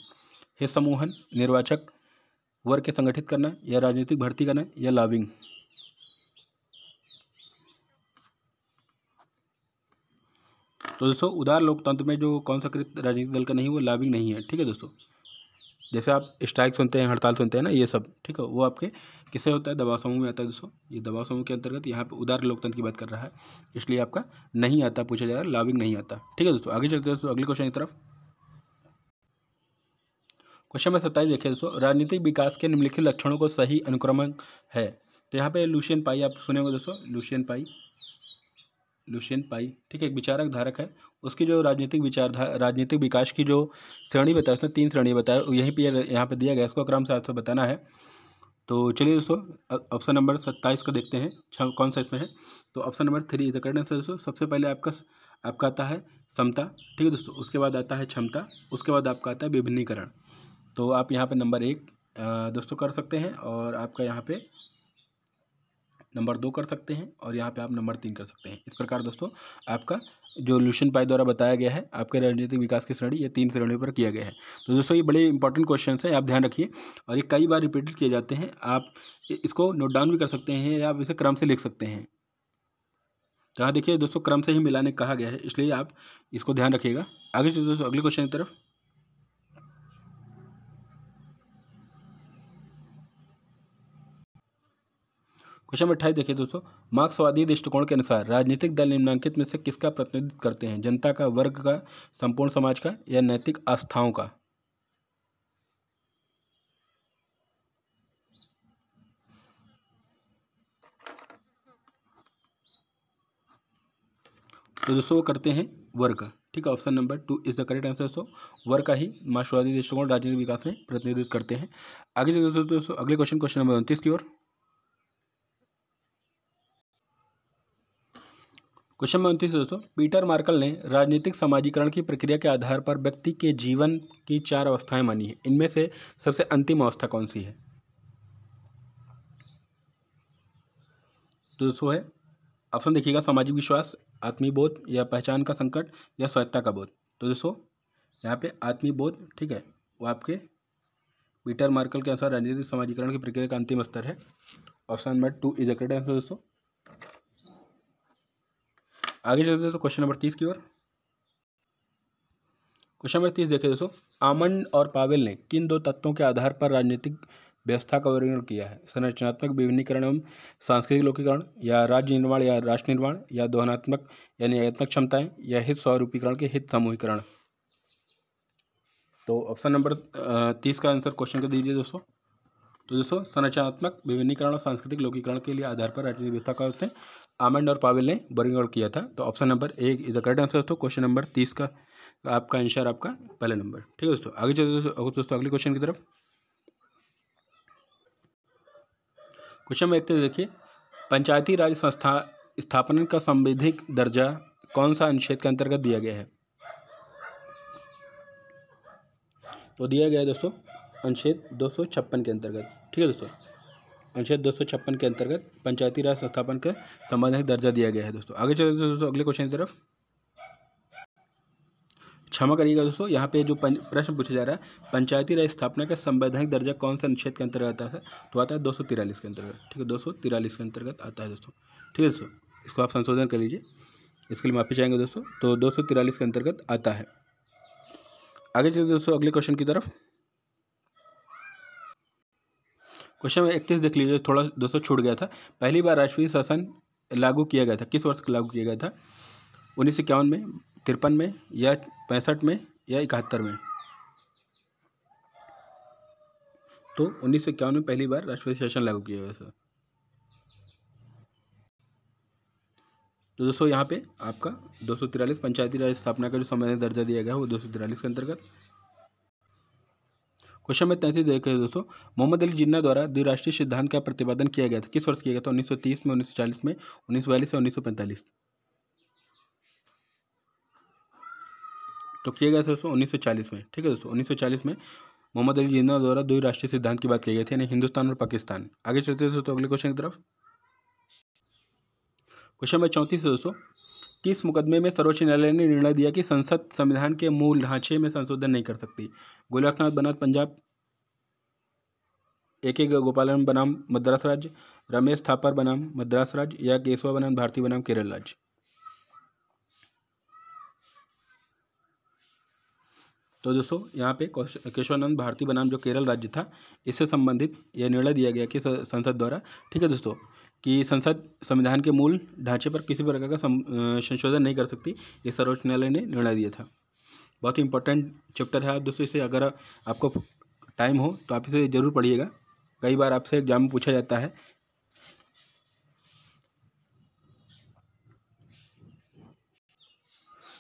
Speaker 1: हे समूहन निर्वाचक वर्ग के संगठित करना या राजनीतिक भर्ती करना या लॉबिंग तो दोस्तों उदार लोकतंत्र में जो कौन सा कृत राजनीतिक दल का नहीं वो लॉबिंग नहीं है ठीक है दोस्तों जैसे आप स्ट्राइक सुनते हैं हड़ताल सुनते हैं ना ये सब ठीक है वो आपके किसे होता है दबाव समूह में आता है दोस्तों ये दबाव समूह के अंतर्गत यहाँ पे उदार लोकतंत्र की बात कर रहा है इसलिए आपका नहीं आता पूछा जा रहा है लॉबिंग नहीं आता ठीक है दोस्तों आगे चलते हैं दोस्तों अगले क्वेश्चन की तरफ क्वेश्चन नंबर सत्ताईस देखिए दोस्तों राजनीतिक विकास के निम्नलिखित लक्षणों को सही अनुक्रमण है तो यहाँ पे लूशियन पाई आप सुने दोस्तों लूशियन पाई लुशियन पाई ठीक है एक विचारक धारक है उसकी जो राजनीतिक विचारधारा राजनीतिक विकास की जो श्रेणी बताया उसने तीन श्रेणी बताया यहीं पर यहाँ पर दिया गया इसको क्रम से आपको बताना है तो चलिए दोस्तों ऑप्शन नंबर सत्ताईस को देखते हैं कौन सा इसमें है तो option number three is the answer दोस्तों सबसे पहले आपका आपका आता है समता ठीक है दोस्तों उसके बाद आता है क्षमता उसके बाद आपका आता है विभिन्नीकरण तो आप यहाँ पे नंबर एक दोस्तों कर सकते हैं और आपका यहाँ पे नंबर दो कर सकते हैं और यहाँ पे आप नंबर तीन कर सकते हैं इस प्रकार दोस्तों आपका जो लूशन पाई द्वारा बताया गया है आपके राजनीतिक विकास की श्रेणी ये तीन श्रेणियों पर किया गया है तो दोस्तों ये बड़े इंपॉर्टेंट क्वेश्चन हैं आप ध्यान रखिए और ये कई बार रिपीटेड किए जाते हैं आप इसको नोट डाउन भी कर सकते हैं या आप इसे क्रम से लिख सकते हैं जहाँ तो देखिए दोस्तों क्रम से ही मिलाने कहा गया है इसलिए आप इसको ध्यान रखिएगा आगे चलिए दोस्तों अगले क्वेश्चन की तरफ क्वेश्चन नंबर अट्ठाईस देखिए दोस्तों मार्क्सवादी दृष्टिकोण के अनुसार राजनीतिक दल निम्नांकित में से किसका प्रतिनिधित्व करते हैं जनता का वर्ग का संपूर्ण समाज का या नैतिक आस्थाओं का तो दोस्तों वो करते हैं वर्ग ठीक है option number two is the correct answer दोस्तों वर्ग का ही मार्क्सवादी दृष्टिकोण राजनीतिक विकास में प्रतिनिधित्व करते हैं आगे दोस्तों दोस्तों अगले क्वेश्चन क्वेश्चन नंबर उनतीस की ओर क्वेश्चन नंबर उनतीस दोस्तों पीटर मार्कल ने राजनीतिक समाजीकरण की प्रक्रिया के आधार पर व्यक्ति के जीवन की चार अवस्थाएं मानी है इनमें से सबसे अंतिम अवस्था कौन सी है दोस्तों है ऑप्शन देखिएगा सामाजिक विश्वास आत्मीबोध या पहचान का संकट या स्वच्छता का बोध तो दोस्तों यहाँ पे आत्मी बोध ठीक है वो आपके पीटर मार्कल के अनुसार राजनीतिक समाजीकरण की प्रक्रिया का अंतिम स्तर है option number two is a correct answer दोस्तों आगे चलते हैं तो क्वेश्चन नंबर तीस की ओर क्वेश्चन नंबर तीस देखिए दोस्तों आमन और पावेल ने किन दो तत्वों के आधार पर राजनीतिक व्यवस्था का वर्गीकरण किया है संरचनात्मक विभिन्नीकरण एवं सांस्कृतिक लोकीकरण या राज्य निर्माण या राष्ट्र निर्माण या दोहनात्मक या न्यायात्मक क्षमताएं या हित स्वरूपीकरण के हित समूहीकरण तो ऑप्शन नंबर तीस का आंसर क्वेश्चन कर दीजिए दोस्तों तो दोस्तों संरचनात्मक विभिन्नीकरण और सांस्कृतिक लोकीकरण के लिए आधार पर राजनीतिक व्यवस्था का आमंड और पावेल ने बोरिंग आउट किया था तो ऑप्शन नंबर एक इज द करेक्ट आंसर दोस्तों क्वेश्चन नंबर तीस का आपका आंसर आपका पहला नंबर ठीक है दोस्तों आगे चलते दोस्तों दोस्तों अगले क्वेश्चन की तरफ क्वेश्चन नंबर इकतीस देखिए पंचायती राज संस्था स्थापना का संविधिक दर्जा कौन सा अनुच्छेद के अंतर्गत दिया गया है तो दिया गया है दोस्तों अनुच्छेद दो के अंतर्गत ठीक है दोस्तों अनुच्छेद दो के अंतर्गत पंचायती राज संस्थापन का संवैधानिक दर्जा दिया गया है दोस्तों आगे चलते तो दोस्तों अगले क्वेश्चन की तरफ क्षमा करिएगा दोस्तों यहाँ पे जो प्रश्न पूछा जा रहा है पंचायती राज स्थापना का संवैधानिक दर्जा कौन सा अनुच्छेद के अंतर्गत आता है तो आता है दो के अंतर्गत ठीक है दो के अंतर्गत आता है दोस्तों ठीक है दोस्तों इसको आप संशोधन कर लीजिए इसके लिए माफ़ी चाहेंगे दोस्तों तो दो के अंतर्गत आता है आगे चलते दोस्तों अगले क्वेश्चन की तरफ क्वेश्चन इकतीस देख लीजिए थोड़ा दोस्तों छूट गया था पहली बार राष्ट्रपति शासन लागू किया गया था किस वर्ष लागू किया गया था उन्नीस में तिरपन में या पैंसठ में या इकहत्तर में तो उन्नीस में पहली बार राष्ट्रपति शासन लागू किया गया था तो दोस्तों यहाँ पे आपका दो सौ तिरालीस पंचायती राज स्थापना का जो संवैधानिक दर्जा दिया गया है वो दो सौ तिरालीस के अंतर्गत क्वेश्चन नंबर तैंतीस देखिए दोस्तों मोहम्मद अली जिन्ना द्वारा द्विराष्ट्रीय सिद्धांत का प्रतिपादन किया गया था किस वर्ष किया गया था तीस में उन्नीस में उन्नीस और पैंतालीस तो किया गया था दोस्तों चालीस में ठीक है दोस्तों चालीस में मोहम्मद अली जिन्ना द्वारा दो राष्ट्रीय सिद्धांत की बात की गई थी यानी हिंदुस्तान और पाकिस्तान आगे चलते दोस्तों अगले क्वेश्चन की तरफ क्वेश्चन नंबर चौंतीस है दोस्तों किस मुकदमे में सर्वोच्च न्यायालय ने निर्णय दिया कि संसद संविधान के मूल ढांचे में संशोधन नहीं कर सकती गोलकनाथ बनाम पंजाब ए के गोपालन बनाम मद्रास राज्य रमेश थापर बनाम मद्रास राज्य या केशवा बनाम भारती बनाम केरल राज्य तो दोस्तों यहाँ पे केशवानंद भारती बनाम जो केरल राज्य था इससे संबंधित यह निर्णय दिया गया कि संसद द्वारा ठीक है दोस्तों कि संसद संविधान के मूल ढांचे पर किसी प्रकार का संशोधन नहीं कर सकती ये सर्वोच्च न्यायालय ने निर्णय दिया था बहुत ही इंपॉर्टेंट चैप्टर है आप दोस्तों इसे अगर आपको टाइम हो तो आप इसे ज़रूर पढ़िएगा कई बार आपसे एग्जाम में पूछा जाता है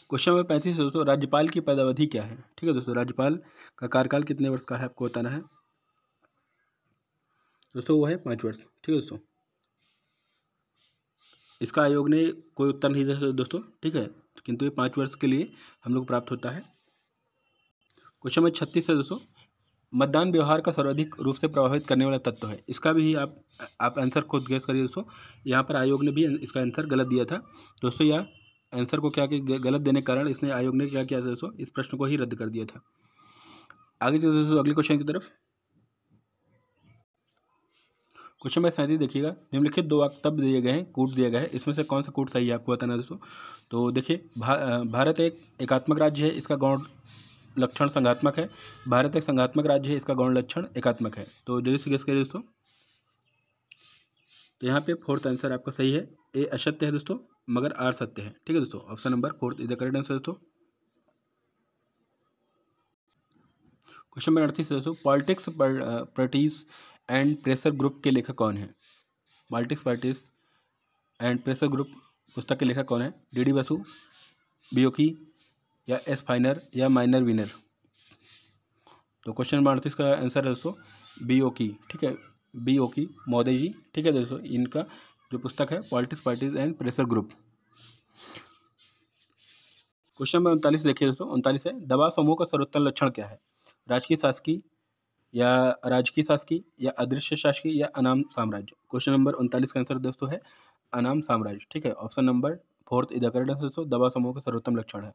Speaker 1: क्वेश्चन नंबर पैंतीस दोस्तों राज्यपाल की पदावधि क्या है ठीक है दोस्तों राज्यपाल का कार्यकाल कितने वर्ष का है आपको बताना है दोस्तों वो है पाँच वर्ष ठीक है दोस्तों इसका आयोग ने कोई उत्तर नहीं दिया दोस्तों ठीक है किंतु ये पाँच वर्ष के लिए हम लोग प्राप्त होता है क्वेश्चन नंबर छत्तीस है दोस्तों मतदान व्यवहार का सर्वाधिक रूप से प्रभावित करने वाला तत्व है इसका भी आप आप आंसर खुद गैस करिए दोस्तों यहाँ पर आयोग ने भी इसका आंसर गलत दिया था दोस्तों यह आंसर को क्या कि गलत देने के कारण इसने आयोग ने क्या किया था दोस्तों इस प्रश्न को ही रद्द कर दिया था आगे चलते दोस्तों अगले क्वेश्चन की तरफ क्वेश्चन नंबर सैंतीस देखिएगा निम्नलिखित दो वाक्य तब दिए गए हैं कूट दिए गए हैं इसमें से कौन सा कूट सही है आपको बताना दोस्तों तो देखिए भा, भारत एक एकात्मक राज्य है इसका गौण लक्षण संघात्मक है भारत एक संघात्मक राज्य है इसका गौण लक्षण एकात्मक है तो जल्दी से गेस करिए दोस्तों तो यहाँ पे फोर्थ आंसर आपका सही है ए असत्य है दोस्तों मगर आर सत्य है ठीक है दोस्तों ऑप्शन नंबर फोर्थ इधर करेक्ट आंसर दोस्तों क्वेश्चन नंबर अड़तीस दोस्तों politics parties and pressure group के लेखक कौन है politics parties and pressure group पुस्तक के लेखक कौन है डी डी बसु बीओकी या एस फाइनर या माइनर विनर तो क्वेश्चन नंबर अड़तीस का आंसर है दोस्तों बी ओ की ठीक है बी ओ की मोदी जी ठीक है दोस्तों इनका जो पुस्तक है politics parties and pressure group question number उनतालीस देखिए दोस्तों उनतालीस है दबाव समूह का सर्वोत्तम लक्षण क्या है राजकीय शासकीय या राजकीय शासकीय या अदृश्य शासकीय या अनाम साम्राज्य क्वेश्चन नंबर उनतालीस का आंसर दोस्तों है अनाम साम्राज्य ठीक है ऑप्शन नंबर फोर्थ इधर करेक्ट आंसर दोस्तों दवा समूह का सर्वोत्तम लक्षण है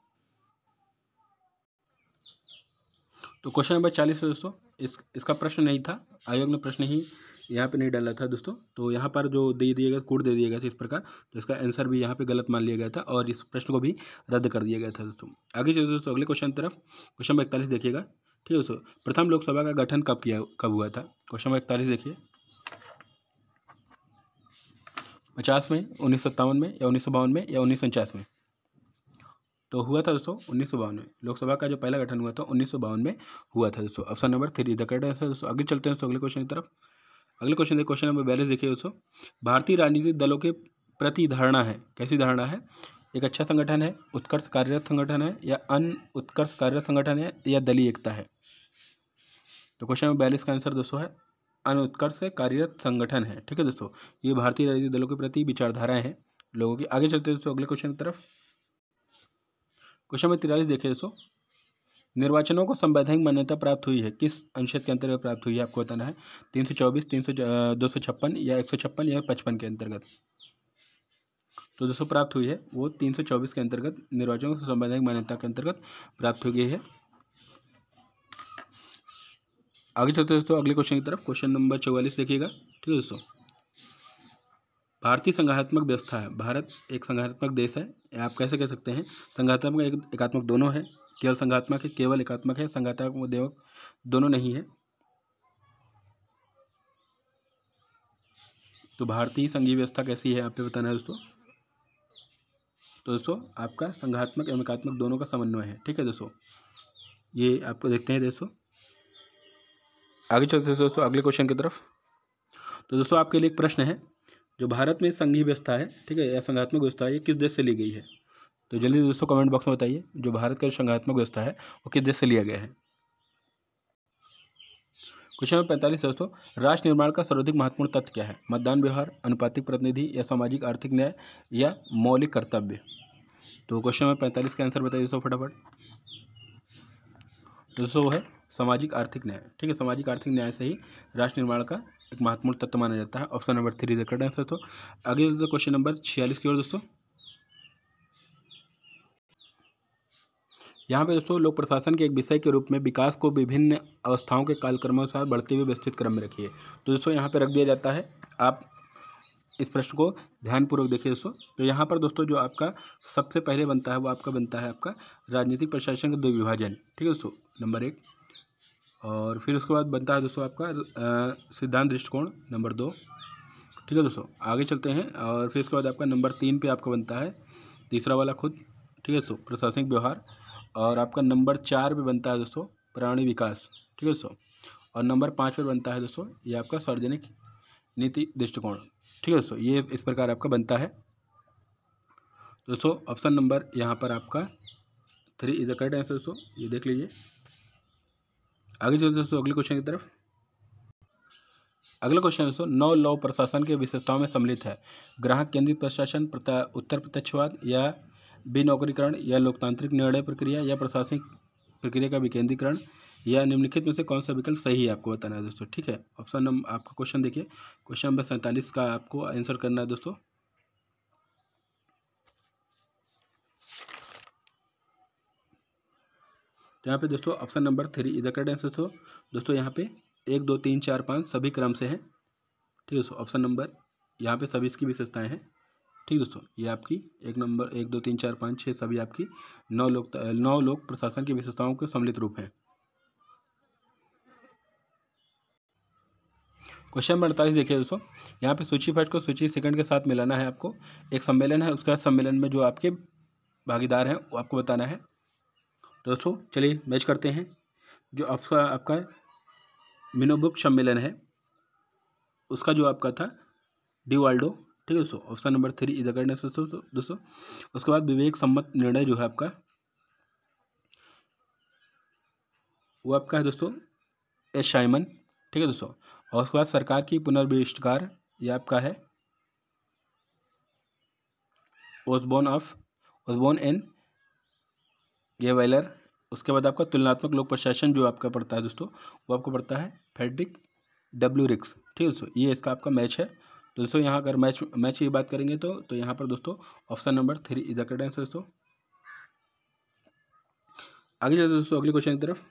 Speaker 1: तो क्वेश्चन नंबर चालीस है दोस्तों इस इसका प्रश्न नहीं था आयोग ने प्रश्न ही यहाँ पे नहीं डाला था दोस्तों तो यहाँ पर जो दे दिया गया कोड दे दिया गया था इस प्रकार तो इसका आंसर भी यहाँ पे गलत मान लिया गया था और इस प्रश्न को भी रद्द कर दिया गया था दोस्तों आगे चलते दोस्तों अगले क्वेश्चन तरफ क्वेश्चन नंबर इकतालीस देखिएगा ठीक है दोस्तों प्रथम लोकसभा का गठन कब किया कब हुआ था क्वेश्चन नंबर इकतालीस देखिए पचास में उन्नीस सौ में या उन्नीस सौ बावन में या उन्नीस सौ में तो हुआ था दोस्तों उन्नीस सौ बावन में लोकसभा का जो पहला गठन हुआ था उन्नीस सौ बावन में हुआ था दोस्तों option number three the correct answer दोस्तों आगे चलते हैं दोस्तों अगले क्वेश्चन की तरफ अगले क्वेश्चन देखिए क्वेश्चन नंबर बयालीस देखिए दोस्तों भारतीय राजनीतिक दलों के प्रति धारणा है कैसी धारणा है एक अच्छा संगठन है उत्कर्ष कार्यरत संगठन है या अन उत्कर्ष कार्यरत संगठन है या दलीय एकता है तो क्वेश्चन नंबर बयालीस का आंसर दोस्तों है अनुत्कर्ष कार्यरत संगठन है ठीक है दोस्तों ये भारतीय राजनीतिक दलों के प्रति विचारधाराएं हैं लोगों की आगे चलते दोस्तों अगले क्वेश्चन की तरफ क्वेश्चन नंबर तिरालीस देखिए दोस्तों निर्वाचनों को संवैधानिक मान्यता प्राप्त हुई है किस अनुच्छेद के अंतर्गत प्राप्त हुई है आपको बताना है तीन सौ चौबीस तीन सौ दो सौ छप्पन या एक सौ छप्पन या पचपन के अंतर्गत तो दोस्तों प्राप्त हुई है वो तीन सौ चौबीस के अंतर्गत निर्वाचन को संवैधानिक मान्यता के अंतर्गत प्राप्त हो गई है आगे चलते दोस्तों अगले क्वेश्चन की तरफ क्वेश्चन नंबर चौवालीस देखिएगा ठीक है दोस्तों भारतीय संघात्मक व्यवस्था है भारत एक संघात्मक देश है आप कैसे कह सकते हैं संघात्मक एक एकात्मक दोनों है केवल संघात्मक है केवल एकात्मक है संघात्मक देवक दोनों नहीं है तो भारतीय संघीय व्यवस्था कैसी है आप पे बताना है दोस्तों तो दोस्तों आपका संघात्मक एवं एकात्मक दोनों का समन्वय है ठीक है दोस्तों ये आपको देखते हैं दोस्तों आगे चलते हैं दोस्तों अगले क्वेश्चन की तरफ तो दोस्तों आपके लिए एक प्रश्न है जो भारत में संघीय व्यवस्था है ठीक है या संघात्मक व्यवस्था है ये किस देश से ली गई है तो जल्दी दोस्तों कमेंट बॉक्स में बताइए जो भारत का संघात्मक व्यवस्था है वो किस देश से लिया गया है क्वेश्चन नंबर पैंतालीस दोस्तों राष्ट्र निर्माण का सर्वाधिक महत्वपूर्ण तत्व क्या है मतदान व्यवहार अनुपातिक प्रतिनिधि या सामाजिक आर्थिक न्याय या मौलिक कर्तव्य तो क्वेश्चन नंबर पैंतालीस का आंसर बताइए दोस्तों फटाफट तो दोस्तों वो है सामाजिक आर्थिक न्याय ठीक है सामाजिक आर्थिक न्याय से ही राष्ट्र निर्माण का एक महत्वपूर्ण तत्व माना जाता है ऑप्शन नंबर थ्री देखा डे दोस्तों आगे दोस्तों क्वेश्चन नंबर छियालीस की ओर दोस्तों यहाँ पे दोस्तों लोक प्रशासन के एक विषय के रूप में विकास को विभिन्न अवस्थाओं के कालक्रमानुसार बढ़ते हुए व्यवस्थित क्रम में रखिए तो दोस्तों यहाँ पे रख दिया जाता है आप इस प्रश्न को ध्यानपूर्वक देखिए दोस्तों तो यहाँ पर दोस्तों जो आपका सबसे पहले बनता है वो आपका बनता है आपका राजनीतिक प्रशासन का दुर्विभाजन ठीक है दोस्तों नंबर एक और फिर उसके बाद बनता है दोस्तों आपका सिद्धांत दृष्टिकोण नंबर दो ठीक है दोस्तों आगे चलते हैं और फिर उसके बाद आपका नंबर तीन पे आपका बनता है तीसरा वाला खुद ठीक है दोस्तों प्रशासनिक व्यवहार और आपका नंबर चार पे बनता है दोस्तों प्राणी विकास ठीक है दोस्तों और नंबर पाँच पर बनता है दोस्तों ये आपका सार्वजनिक नीति दृष्टिकोण ठीक है दोस्तों ये इस प्रकार आपका बनता है दोस्तों ऑप्शन नंबर यहाँ पर आपका three is the correct answer दोस्तों ये देख लीजिए आगे चलते दोस्तों अगले क्वेश्चन की तरफ अगला क्वेश्चन दोस्तों नौ लॉ प्रशासन की विशेषताओं में सम्मिलित है ग्राहक केंद्रित प्रशासन प्रता, उत्तर प्रत्यक्षवाद या विनौकरीकरण या लोकतांत्रिक निर्णय प्रक्रिया या प्रशासनिक प्रक्रिया का विकेंद्रीकरण या निम्नलिखित में से कौन सा विकल्प सही है आपको बताना है दोस्तों ठीक है ऑप्शन नंबर आपका क्वेश्चन देखिए क्वेश्चन नंबर सैंतालीस का आपको आंसर करना है दोस्तों तो यहाँ पे दोस्तों ऑप्शन नंबर थ्री इधर करेंट आंसर दोस्तों दोस्तों यहाँ पे एक दो तीन चार पाँच सभी क्रम से हैं ठीक है दोस्तों ऑप्शन नंबर यहाँ पे सभी इसकी विशेषताएं हैं ठीक है दोस्तों ये आपकी एक नंबर एक दो तीन चार पाँच छः सभी आपकी नौ लोक नौ लोक प्रशासन की विशेषताओं के सम्मिलित रूप हैं क्वेश्चन नंबर अड़तालीस देखिए दोस्तों यहाँ पे सूची फर्स्ट को सूची सेकंड के साथ मिलाना है आपको एक सम्मेलन है उसके बाद सम्मेलन में जो आपके भागीदार हैं वो आपको बताना है तो दोस्तों चलिए मैच करते हैं जो आपका आपका मिनोबुक सम्मेलन है उसका जो आपका था डिवाल्डो ठीक है दोस्तों ऑप्शन नंबर थ्री इज करने दोस्तों दोस्तों उसके बाद विवेक सम्मत निर्णय जो है आपका वो आपका है दोस्तों एस शाइमन ठीक है दोस्तों और उसके बाद सरकार की पुनर्विष्टकार ये आपका है ओसबोन ऑफ ओसबोन एंड ये वाइलर उसके बाद आपका तुलनात्मक लोक प्रशासन जो आपका पड़ता है दोस्तों वो आपको पड़ता है फेडरिक डब्ल्यू रिक्स ठीक है दोस्तों ये इसका आपका मैच है तो दोस्तों यहाँ अगर मैच मैच की बात करेंगे तो तो यहाँ पर दोस्तों option number three is the correct answer दोस्तों आगे चलते दोस्तों अगले क्वेश्चन की तरफ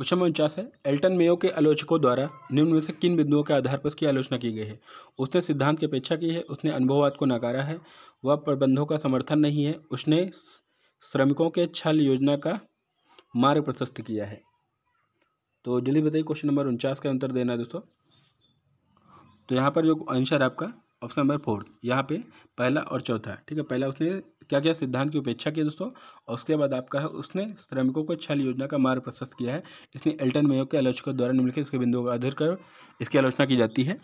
Speaker 1: क्वेश्चन नंबर उनचास है एल्टन मेयो के आलोचकों द्वारा निम्न में से किन बिंदुओं के आधार पर उसकी आलोचना की गई है उसने सिद्धांत की अपेक्षा की है उसने अनुभववाद को नकारा है वह प्रबंधों का समर्थन नहीं है उसने श्रमिकों के छल योजना का मार्ग प्रशस्त किया है तो जल्दी बताइए क्वेश्चन नंबर उनचास का अंतर देना दोस्तों तो यहाँ पर जो आंसर आपका ऑप्शन नंबर फोर्थ यहाँ पे पहला और चौथा ठीक है पहला उसने क्या क्या सिद्धांत की उपेक्षा की दोस्तों और उसके बाद आपका है उसने श्रमिकों को छल योजना का मार्ग प्रशस्त किया है इसने एल्टन मेयो के आलोचकों द्वारा निम्नलिखित इसके बिंदुओं का आधार कर इसकी आलोचना की जाती है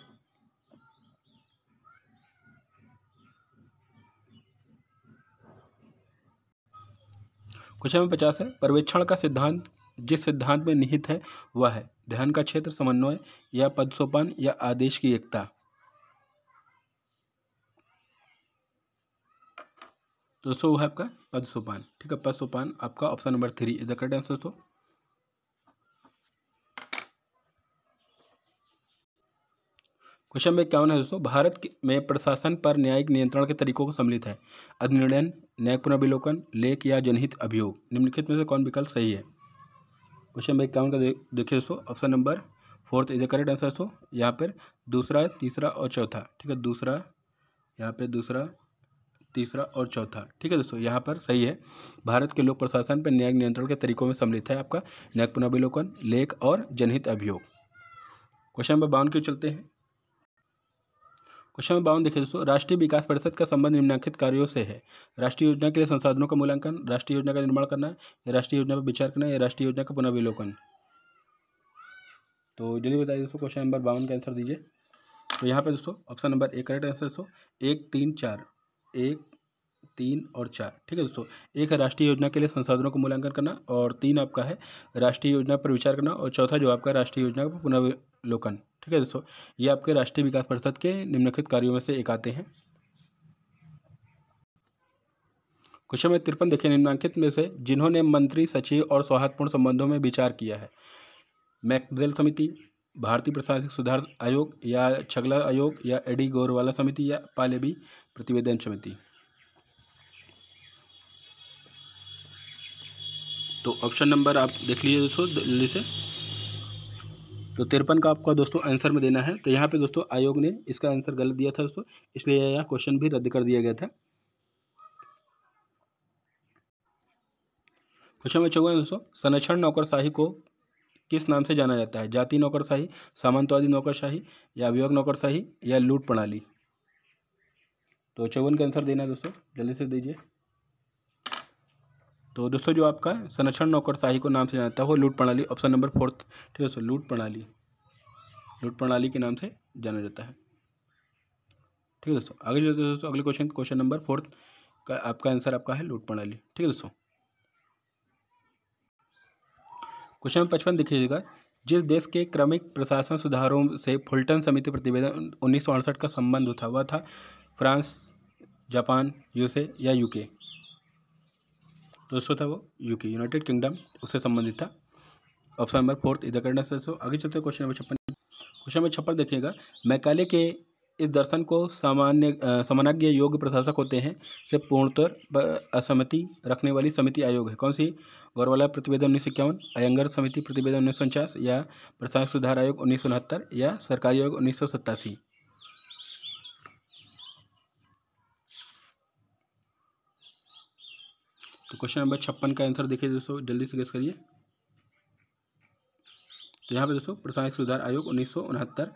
Speaker 1: क्वेश्चन पचास है पर्यवेक्षण का सिद्धांत जिस सिद्धांत में निहित है वह है ध्यान का क्षेत्र समन्वय या पद सोपान या आदेश की एकता तो दोस्तों है आपका पद सोपान ठीक है पद सोपान आपका option number three is the correct answer दोस्तों क्वेश्चन नंबर इक्यावन है दोस्तों भारत में प्रशासन पर न्यायिक नियंत्रण के तरीकों को सम्मिलित है अधिनिर्णय न्यायिक पुनर्विलोकन लेख या जनहित अभियोग निम्नलिखित में से कौन विकल्प सही है क्वेश्चन नंबर इक्यावन का देखिए दोस्तों option number fourth is the correct answer दोस्तों यहाँ पर दूसरा तीसरा और चौथा ठीक है दूसरा यहाँ पर दूसरा तीसरा और चौथा ठीक है दोस्तों यहाँ पर सही है भारत के लोक प्रशासन पर न्यायिक नियंत्रण के तरीकों में सम्मिलित है आपका न्यायिक पुनर्विलोकन लेख और जनहित अभियोग क्वेश्चन नंबर बावन क्यों चलते हैं क्वेश्चन नंबर बावन देखिए दोस्तों राष्ट्रीय विकास परिषद का संबंध निम्नांकित कार्यों से है राष्ट्रीय योजना के लिए संसाधनों का मूल्यांकन राष्ट्रीय योजना का निर्माण करना या राष्ट्रीय योजना पर विचार करना या राष्ट्रीय योजना का पुनर्विलोकन तो जल्दी बताइए दोस्तों क्वेश्चन नंबर बावन का आंसर दीजिए तो यहाँ पे दोस्तों ऑप्शन नंबर एक करेक्ट आंसर दोस्तों एक तीन चार एक तीन और चार ठीक है दोस्तों एक है राष्ट्रीय योजना के लिए संसाधनों का मूल्यांकन करना और तीन आपका है राष्ट्रीय योजना पर विचार करना और चौथा जो आपका राष्ट्रीय योजना का पुनर्वलोकन ठीक है दोस्तों ये आपके राष्ट्रीय विकास परिषद के निम्नलिखित कार्यों में से एक आते हैं क्वेश्चन में तिरपन देखिए निम्नांकित में से जिन्होंने मंत्री सचिव और सौहार्दपूर्ण संबंधों में विचार किया है मैकडल समिति भारतीय प्रशासनिक सुधार आयोग या छगला आयोग या एडी गौरवाला समिति या पालेबी प्रतिवेदन समिति तो ऑप्शन नंबर आप देख लीजिए दोस्तों दिल्ली से तो तिरपन का आपका दोस्तों आंसर में देना है तो यहाँ पे दोस्तों आयोग ने इसका आंसर गलत दिया था दोस्तों इसलिए यह क्वेश्चन भी रद्द कर दिया गया था क्वेश्चन में चौवन दोस्तों संरक्षण नौकरशाही को किस नाम से जाना जाता है जाति नौकरशाही सामंतवादी नौकरशाही या अभियोग नौकरशाही या लूट प्रणाली तो चौवन का आंसर देना दोस्तों जल्दी से दीजिए तो दोस्तों जो आपका संरक्षण नौकरशाही को नाम से जाना जाता है वो लूट प्रणाली ऑप्शन नंबर फोर्थ ठीक है दोस्तों लूट प्रणाली लूट प्रणाली के नाम से जाना जाता है ठीक है दोस्तों आगे जो दोस्तों अगले क्वेश्चन क्वेश्चन नंबर फोर्थ का आपका आंसर आपका है लूट प्रणाली ठीक है दोस्तों क्वेश्चन नंबर पचपन देखिएगा जिस देश के क्रमिक प्रशासन सुधारों से फुलटन समिति प्रतिवेदन उन्नीस का संबंध उठा हुआ था फ्रांस जापान यूएसए या यूके दोस्तों था वो यूके यूनाइटेड किंगडम उससे संबंधित था ऑप्शन नंबर फोर्थ इधर करना सर आगे चलते क्वेश्चन नंबर छप्पन क्वेश्चन नंबर छप्पन देखिएगा मैकाले के इस दर्शन को सामान्य समानाज्ञ योग्य प्रशासक होते हैं से पूर्णतर असहमति रखने वाली समिति आयोग है कौन सी गौरवाला प्रतिवेदन उन्नीस सौ इक्यावन अयंगर समिति प्रतिवेदन उन्नीस सौ उनचास या प्रशासनिक सुधार आयोग उन्नीस सौ उनहत्तर या सरकारी आयोग उन्नीस सौ सत्तासी तो क्वेश्चन नंबर छप्पन का आंसर देखिए दोस्तों जल्दी से गेस करिए तो यहाँ पे दोस्तों प्रशासनिक सुधार आयोग उन्नीस सौ उनहत्तर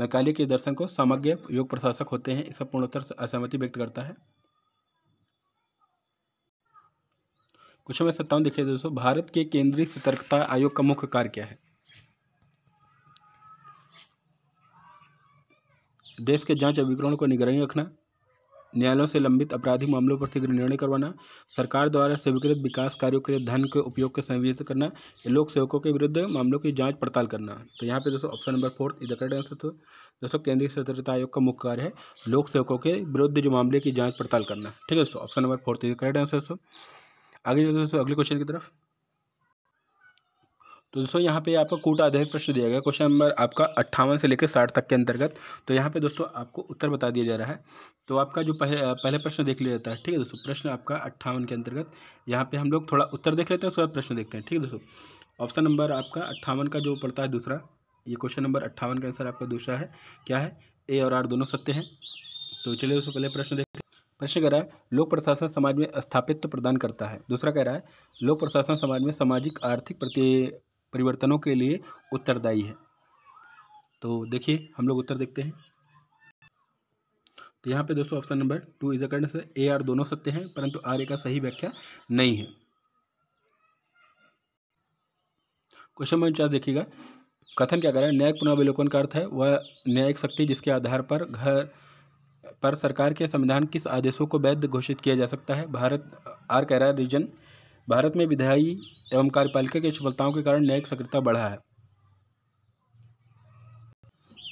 Speaker 1: मैकाली के दर्शन को समग्र योग प्रशासक होते हैं इसका पूर्णोत्तर असहमति व्यक्त करता है क्वेश्चन नंबर सत्तावन देखिए दोस्तों भारत के केंद्रीय सतर्कता आयोग का मुख्य कार्य क्या है देश के जांच अभिकरण को निगरानी रखना न्यायालयों से लंबित अपराधी मामलों पर शीघ्र निर्णय करवाना सरकार द्वारा स्वीकृत विकास कार्यों के लिए धन के उपयोग के संवेदित करना लोक सेवकों के विरुद्ध मामलों की जांच पड़ताल करना तो यहाँ पे दोस्तों ऑप्शन नंबर फोर्थ इधर करेक्ट आंसर तो दोस्तों केंद्रीय सतर्कता आयोग का मुख्य कार्य है लोक सेवकों के विरुद्ध जो मामले की जाँच पड़ताल करना ठीक है दोस्तों ऑप्शन नंबर फोर्थ इधर करेक्ट आंसर दोस्तों आगे चलते दोस्तों अगले क्वेश्चन की तरफ तो दोस्तों यहाँ पे आपका कूट आधारित प्रश्न दिया गया क्वेश्चन नंबर आपका अट्ठावन से लेकर साठ तक के अंतर्गत तो यहाँ पे दोस्तों आपको उत्तर बता दिया जा रहा है तो आपका जो पहले पहले प्रश्न देख लिया जाता है ठीक है दोस्तों प्रश्न आपका अट्ठावन के अंतर्गत यहाँ पे हम लोग थोड़ा उत्तर देख लेते हैं उसके बाद प्रश्न देखते हैं ठीक है दोस्तों ऑप्शन नंबर आपका अट्ठावन का जो पड़ता है दूसरा ये क्वेश्चन नंबर अट्ठावन का आंसर आपका दूसरा है क्या है ए और आर दोनों सत्य हैं तो चलिए दोस्तों पहले प्रश्न देख प्रश्न कह रहा है लोक प्रशासन समाज में स्थापित्व प्रदान करता है दूसरा कह रहा है लोक प्रशासन समाज में सामाजिक आर्थिक प्रति परिवर्तनों के लिए उत्तरदायी है तो देखिए हम लोग उत्तर देखते हैं तो यहाँ पे दोस्तों ऑप्शन नंबर टू इज अकर्ण से ए आर दोनों सत्य हैं परंतु आर ए का सही व्याख्या नहीं है क्वेश्चन नंबर चार देखिएगा कथन क्या कर रहा है न्यायिक पुनर्विलोकन का अर्थ है वह न्यायिक शक्ति जिसके आधार पर घर पर सरकार के संविधान किस आदेशों को वैध घोषित किया जा सकता है भारत आर कह रहा है रीजन भारत में विधायी एवं कार्यपालिका की सफलताओं के कारण न्यायिक सक्रियता बढ़ा है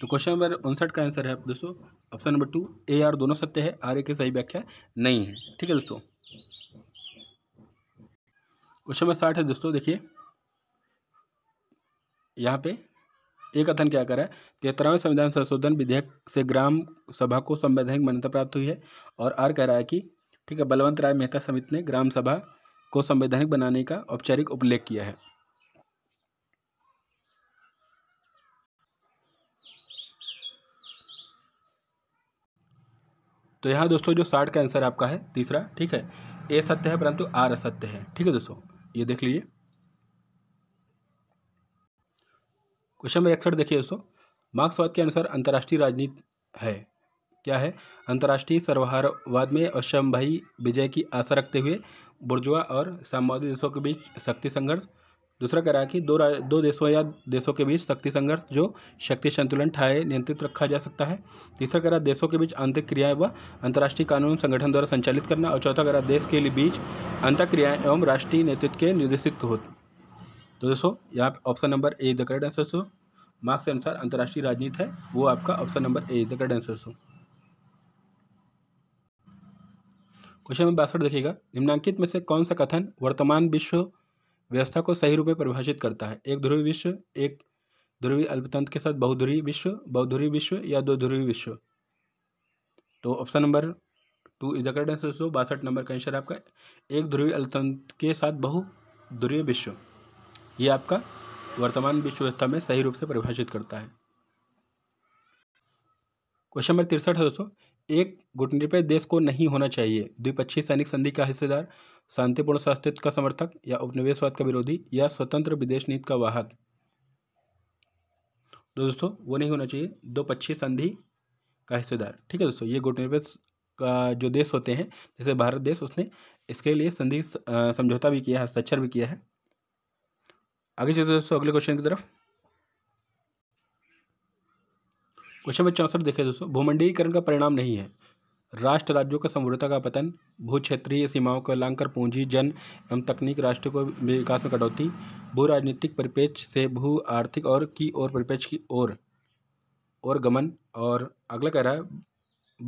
Speaker 1: तो क्वेश्चन नंबर उनसठ का आंसर है दोस्तों option number two A R दोनों सत्य है आर ए की सही व्याख्या नहीं है ठीक है दोस्तों क्वेश्चन नंबर साठ है दोस्तों देखिए यहाँ पे ये कथन क्या करा है तिहत्तरवें संविधान संशोधन विधेयक से ग्राम सभा को संवैधानिक मान्यता प्राप्त हुई है और आर कह रहा है कि ठीक है बलवंत राय मेहता समिति ने ग्राम सभा को संवैधानिक बनाने का औपचारिक उपलेख किया है तो यहाँ दोस्तों जो साठ का आंसर आपका है तीसरा ठीक है ए सत्य है परंतु आर असत्य है ठीक है दोस्तों ये देख लीजिए क्वेश्चन नंबर इकसठ देखिए दोस्तों मार्क्सवाद के अनुसार अंतर्राष्ट्रीय राजनीति है क्या है अंतर्राष्ट्रीय सर्वहारवाद में अवश्यंभाई विजय की आशा रखते हुए बुर्जुआ और साम्यवादी देशों के बीच शक्ति संघर्ष दूसरा कह रहा है कि दो दो देशों या देशों के बीच शक्ति संघर्ष जो शक्ति संतुलन ठाए नियंत्रित रखा जा सकता है तीसरा कह रहा है देशों के बीच आंतरिक क्रियाएं व अंतर्राष्ट्रीय कानून संगठन द्वारा संचालित करना और चौथा कह रहा है देश के लिए बीच अंतर क्रियाएँ एवं राष्ट्रीय नेतृत्व के निर्देशित हो तो दोस्तों यहाँ पे option number A is the correct answer दोस्तों मार्क्स के अनुसार अंतर्राष्ट्रीय राजनीति है वो आपका option number A is the correct answer दोस्तों क्वेश्चन नंबर बासठ देखिएगा निम्नांकित में से कौन सा कथन वर्तमान विश्व व्यवस्था को सही रूप में परिभाषित करता है एक ध्रुवी विश्व एक ध्रुवी अल्पतंत्र के साथ बहुध्रुवी विश्व बहुध्रुवी विश्व या दो ध्रुवी विश्व तो option number two is the correct answer दोस्तों बासठ नंबर का आंसर आपका एक ध्रुवी अल्पतंत्र के साथ बहु विश्व ये आपका वर्तमान विश्व व्यवस्था में सही रूप से परिभाषित करता है क्वेश्चन नंबर तिरसठ है दोस्तों एक गुटनिरपेक्ष देश को नहीं होना चाहिए द्विपक्षीय सैनिक संधि का हिस्सेदार शांतिपूर्ण अस्तित्व का समर्थक या उपनिवेशवाद का विरोधी या स्वतंत्र विदेश नीति का वाहक तो दोस्तों वो नहीं होना चाहिए दो पक्षीय संधि का हिस्सेदार ठीक है दोस्तों ये गुटनिरपेक्ष का जो देश होते हैं जैसे भारत देश उसने इसके लिए संधि समझौता भी किया है हस्ताक्षर भी किया है आगे चलते दोस्तों अगले क्वेश्चन की तरफ क्वेश्चन में चौंसठ देखिए दोस्तों भूमंडीकरण का परिणाम नहीं है राष्ट्र राज्यों का समृद्धता का पतन भू क्षेत्रीय सीमाओं को लांघकर पूंजी जन एवं तकनीक राष्ट्र को विकास में कटौती भू राजनीतिक परिपेक्ष से भू आर्थिक और की ओर परिपेक्ष की ओर और गमन और अगला कह रहा है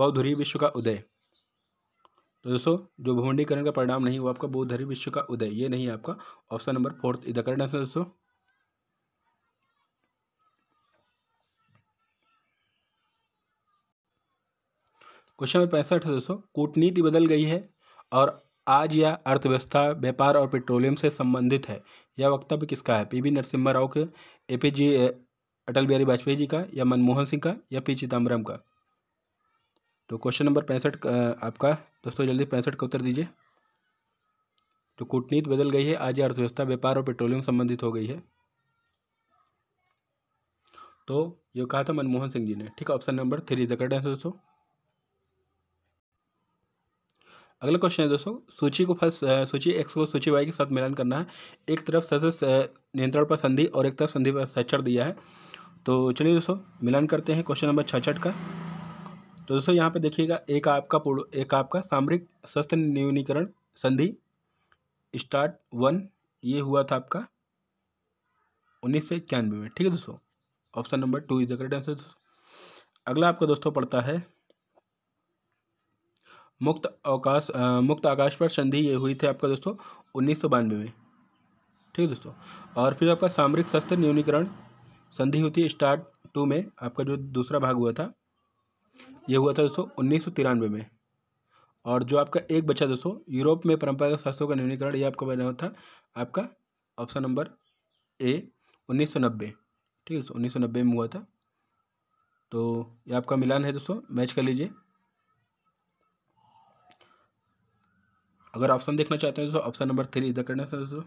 Speaker 1: बहुधुरी विश्व का उदय तो दोस्तों जो भूमंडीकरण का परिणाम नहीं हुआ आपका बौद्ध विश्व का उदय ये नहीं आपका ऑप्शन नंबर फोर्थ इधर करेक्ट आंसर दोस्तों क्वेश्चन नंबर पैंसठ है दोस्तों कूटनीति बदल गई है और आज यह अर्थव्यवस्था व्यापार और पेट्रोलियम से संबंधित है यह वक्तव्य किसका है वी नरसिम्हा राव के एपीजे जी अटल बिहारी वाजपेयी जी का या मनमोहन सिंह का या पी चिदम्बरम का तो क्वेश्चन नंबर पैंसठ आपका दोस्तों जल्दी पैंसठ का उत्तर दीजिए तो कूटनीति बदल गई है आज अर्थव्यवस्था व्यापार और पेट्रोलियम संबंधित हो गई है तो ये कहा था मनमोहन सिंह जी ने ठीक है option number three is the correct answer दोस्तों अगला क्वेश्चन है दोस्तों सूची को फर्स्ट सूची एक्स को सूची वाई के साथ मिलान करना है एक तरफ सशस्त्र नियंत्रण पर संधि और एक तरफ संधि पर हस्ताक्षर दिया है तो चलिए दोस्तों मिलान करते हैं क्वेश्चन नंबर छाछठ का तो दोस्तों यहाँ पे देखिएगा एक आपका एक आपका सामरिक शस्त्र न्यूनीकरण संधि स्टार्ट वन ये हुआ था आपका उन्नीस सौ इक्यानवे में ठीक है दोस्तों option number two is the correct answer अगला आपका दोस्तों पड़ता है मुक्त अवकाश मुक्त आकाश पर संधि ये हुई थी आपका दोस्तों उन्नीस सौ बानवे में ठीक है दोस्तों और फिर आपका सामरिक शस्त्र न्यूनीकरण संधि हुई थी स्टार्ट टू में आपका जो दूसरा भाग हुआ था ये हुआ था दोस्तों उन्नीस में और जो आपका एक बच्चा दोस्तों यूरोप में परंपरागत शास्त्रों का न्यूनीकरण ये आपका बना था आपका ऑप्शन नंबर ए 1990 ठीक है दोस्तों उन्नीस में हुआ था तो ये आपका मिलान है दोस्तों मैच कर लीजिए अगर ऑप्शन देखना चाहते हैं तो ऑप्शन नंबर थ्री इधर करना दोस्तों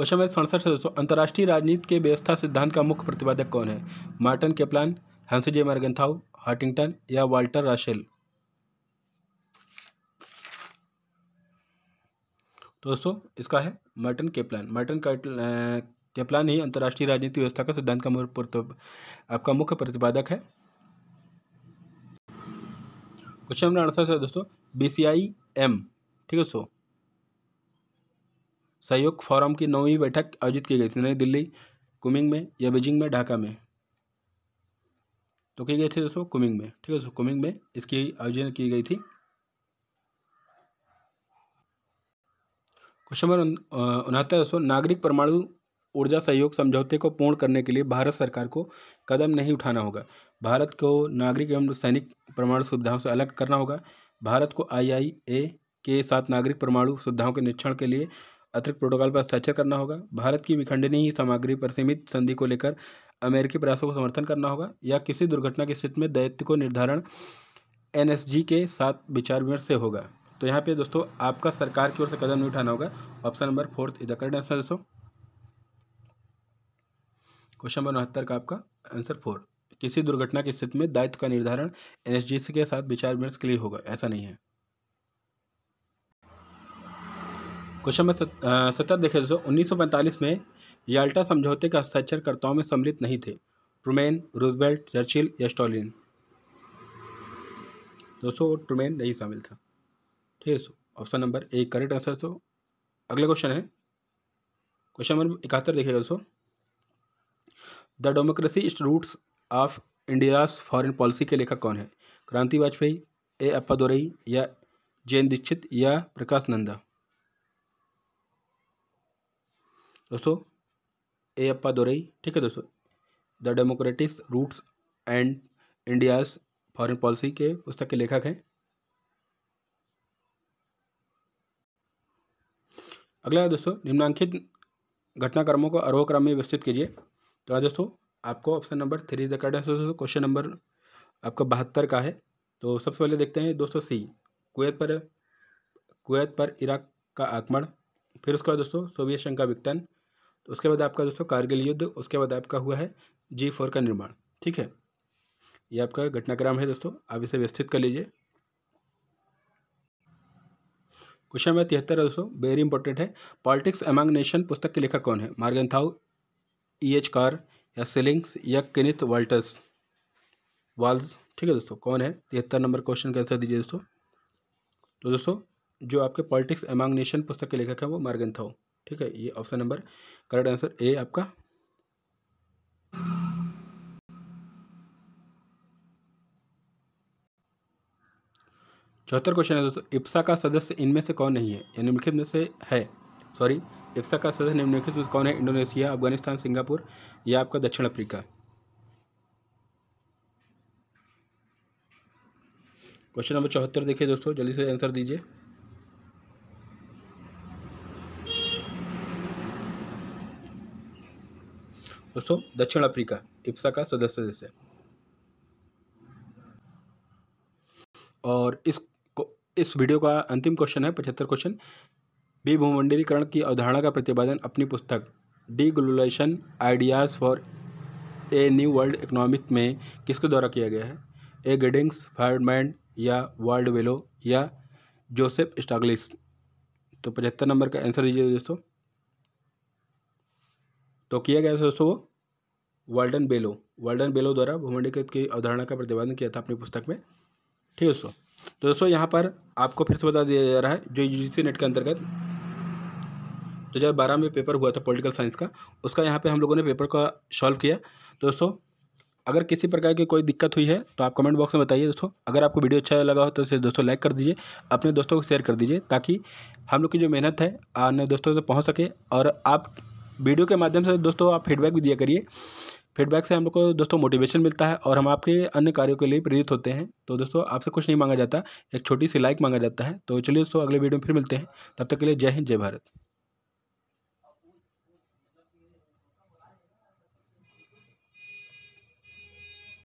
Speaker 1: क्वेश्चन नंबर सड़सठ से दोस्तों अंतर्राष्ट्रीय राजनीति के व्यवस्था सिद्धांत का मुख्य प्रतिपादक कौन है मार्टन केप्लान हंसजे मर्गनथाउ हार्टिंगटन या वाल्टर राशेल दोस्तों इसका है मार्टन केप्लान मार्टन केप्लान ही अंतर्राष्ट्रीय राजनीति व्यवस्था का सिद्धांत का आपका मुख्य प्रतिपादक है क्वेश्चन नंबर अड़सठ है दोस्तों बी सी आई एम ठीक है दोस्तों सहयोग फोरम की नौवीं बैठक आयोजित की गई थी नई दिल्ली कुमिंग में या बीजिंग में ढाका में तो की गई थी दोस्तों कुमिंग में ठीक है दोस्तों कुमिंग में इसकी आयोजन की गई थी क्वेश्चन नंबर उनहत्तर दोस्तों नागरिक परमाणु ऊर्जा सहयोग समझौते को पूर्ण करने के लिए भारत सरकार को कदम नहीं उठाना होगा भारत को नागरिक एवं सैनिक परमाणु सुविधाओं से अलग करना होगा भारत को आई के साथ नागरिक परमाणु सुविधाओं के निरीक्षण के लिए अतिरिक्त प्रोटोकॉल पर हस्ताक्षर करना होगा भारत की विखंडनीय सामग्री पर सीमित संधि को लेकर अमेरिकी प्रयासों को समर्थन करना होगा या किसी दुर्घटना की स्थिति में दायित्व को निर्धारण एनएसजी के साथ विचार विमर्श से होगा तो यहाँ पे दोस्तों आपका सरकार की ओर से कदम नहीं उठाना होगा option number fourth is the answer दोस्तों क्वेश्चन नंबर उनहत्तर का आपका आंसर फोर किसी दुर्घटना की स्थिति में दायित्व का निर्धारण एन के साथ विचार विमर्श के लिए होगा ऐसा नहीं है क्वेश्चन नंबर सत्तर देखिए दोस्तों उन्नीस में याल्टा समझौते के हस्ताक्षरकर्ताओं में सम्मिलित नहीं थे ट्रुमेन रूजबेल्ट चर्चिल या स्टॉलिन दोस्तों ट्रुमेन नहीं शामिल था ठीक है ऑप्शन नंबर एक करेक्ट आंसर दोस्तों अगला क्वेश्चन है क्वेश्चन नंबर इकहत्तर देखिए दोस्तों the democracy roots of India's foreign policy के लेखक कौन है क्रांति वाजपेयी ए अपा या जैन दीक्षित या प्रकाश नंदा दोस्तों ए अप्पा दोरई ठीक है दोस्तों the democratics roots and India's foreign policy के पुस्तक के लेखक हैं अगला है दोस्तों निम्नांकित घटनाक्रमों को आरोह क्रम में व्यवस्थित कीजिए तो आज दोस्तों आपको option number three is the correct answer question number आपका बहत्तर का है तो सबसे पहले देखते हैं दोस्तों सी कुवैत पर कुवैत पर इराक का आक्रमण फिर उसके बाद दोस्तों सोवियत संघ का विघटन तो उसके बाद आपका दोस्तों कारगिल युद्ध उसके बाद आपका हुआ है जी फोर का निर्माण ठीक है ये आपका घटनाक्रम है दोस्तों आप इसे व्यवस्थित कर लीजिए क्वेश्चन नंबर तिहत्तर है दोस्तों वेरी इंपॉर्टेंट है पॉलिटिक्स एमंग नेशन पुस्तक के लेखक कौन है Morgenthau E H Carr या सिलिंग्स या किनिथ वाल्टस वाल्स ठीक है दोस्तों कौन है तिहत्तर नंबर क्वेश्चन का आंसर दीजिए दोस्तों तो दोस्तों जो आपके पॉलिटिक्स एमंग नेशन पुस्तक के लेखक हैं वो मार्गन थाउ ठीक है ये option number correct answer A आपका चौहत्तर क्वेश्चन है दोस्तों इप्सा का सदस्य इनमें से कौन नहीं है या निम्नलिखित में से है सॉरी इप्सा का सदस्य निम्नलिखित में कौन है इंडोनेशिया अफगानिस्तान सिंगापुर या आपका दक्षिण अफ्रीका क्वेश्चन नंबर चौहत्तर देखिए दोस्तों जल्दी से आंसर दीजिए दोस्तों दक्षिण अफ्रीका इप्सा का सदस्य देश है और इस इस वीडियो का अंतिम क्वेश्चन है पचहत्तर क्वेश्चन बी भूमंडलीकरण की अवधारणा का प्रतिपादन अपनी पुस्तक the globalization ideas for a new world economic में किसके द्वारा किया गया है ए गेडिंग्स फायरमैन या वर्ल्ड वेलो या जोसेफ स्टागलिस तो पचहत्तर नंबर का आंसर दीजिए दोस्तों तो किया गया था दोस्तों वो वर्ल्डन बेलो वर्ल्डन बेलो द्वारा भूमंडीकृत की अवधारणा का प्रतिपादन किया था अपनी पुस्तक में ठीक है दोस्तों तो दोस्तों यहाँ पर आपको फिर से बता दिया जा रहा है जो यू नेट के अंतर्गत दो हज़ार बारह में पेपर हुआ था पॉलिटिकल साइंस का उसका यहाँ पे हम लोगों ने पेपर का सॉल्व किया तो दोस्तों अगर किसी प्रकार की कोई दिक्कत हुई है तो आप कमेंट बॉक्स में बताइए दोस्तों अगर आपको वीडियो अच्छा लगा हो तो इसे दोस्तों लाइक कर दीजिए अपने दोस्तों को शेयर कर दीजिए ताकि हम लोग की जो मेहनत है आने दोस्तों तक तो पहुँच सके और आप वीडियो के माध्यम से दोस्तों आप फीडबैक भी दिया करिए फीडबैक से हम लोग को दोस्तों मोटिवेशन मिलता है और हम आपके अन्य कार्यों के लिए प्रेरित होते हैं तो दोस्तों आपसे कुछ नहीं मांगा जाता एक छोटी सी लाइक मांगा जाता है तो चलिए दोस्तों अगले वीडियो में फिर मिलते हैं तब तक के लिए जय हिंद जय भारत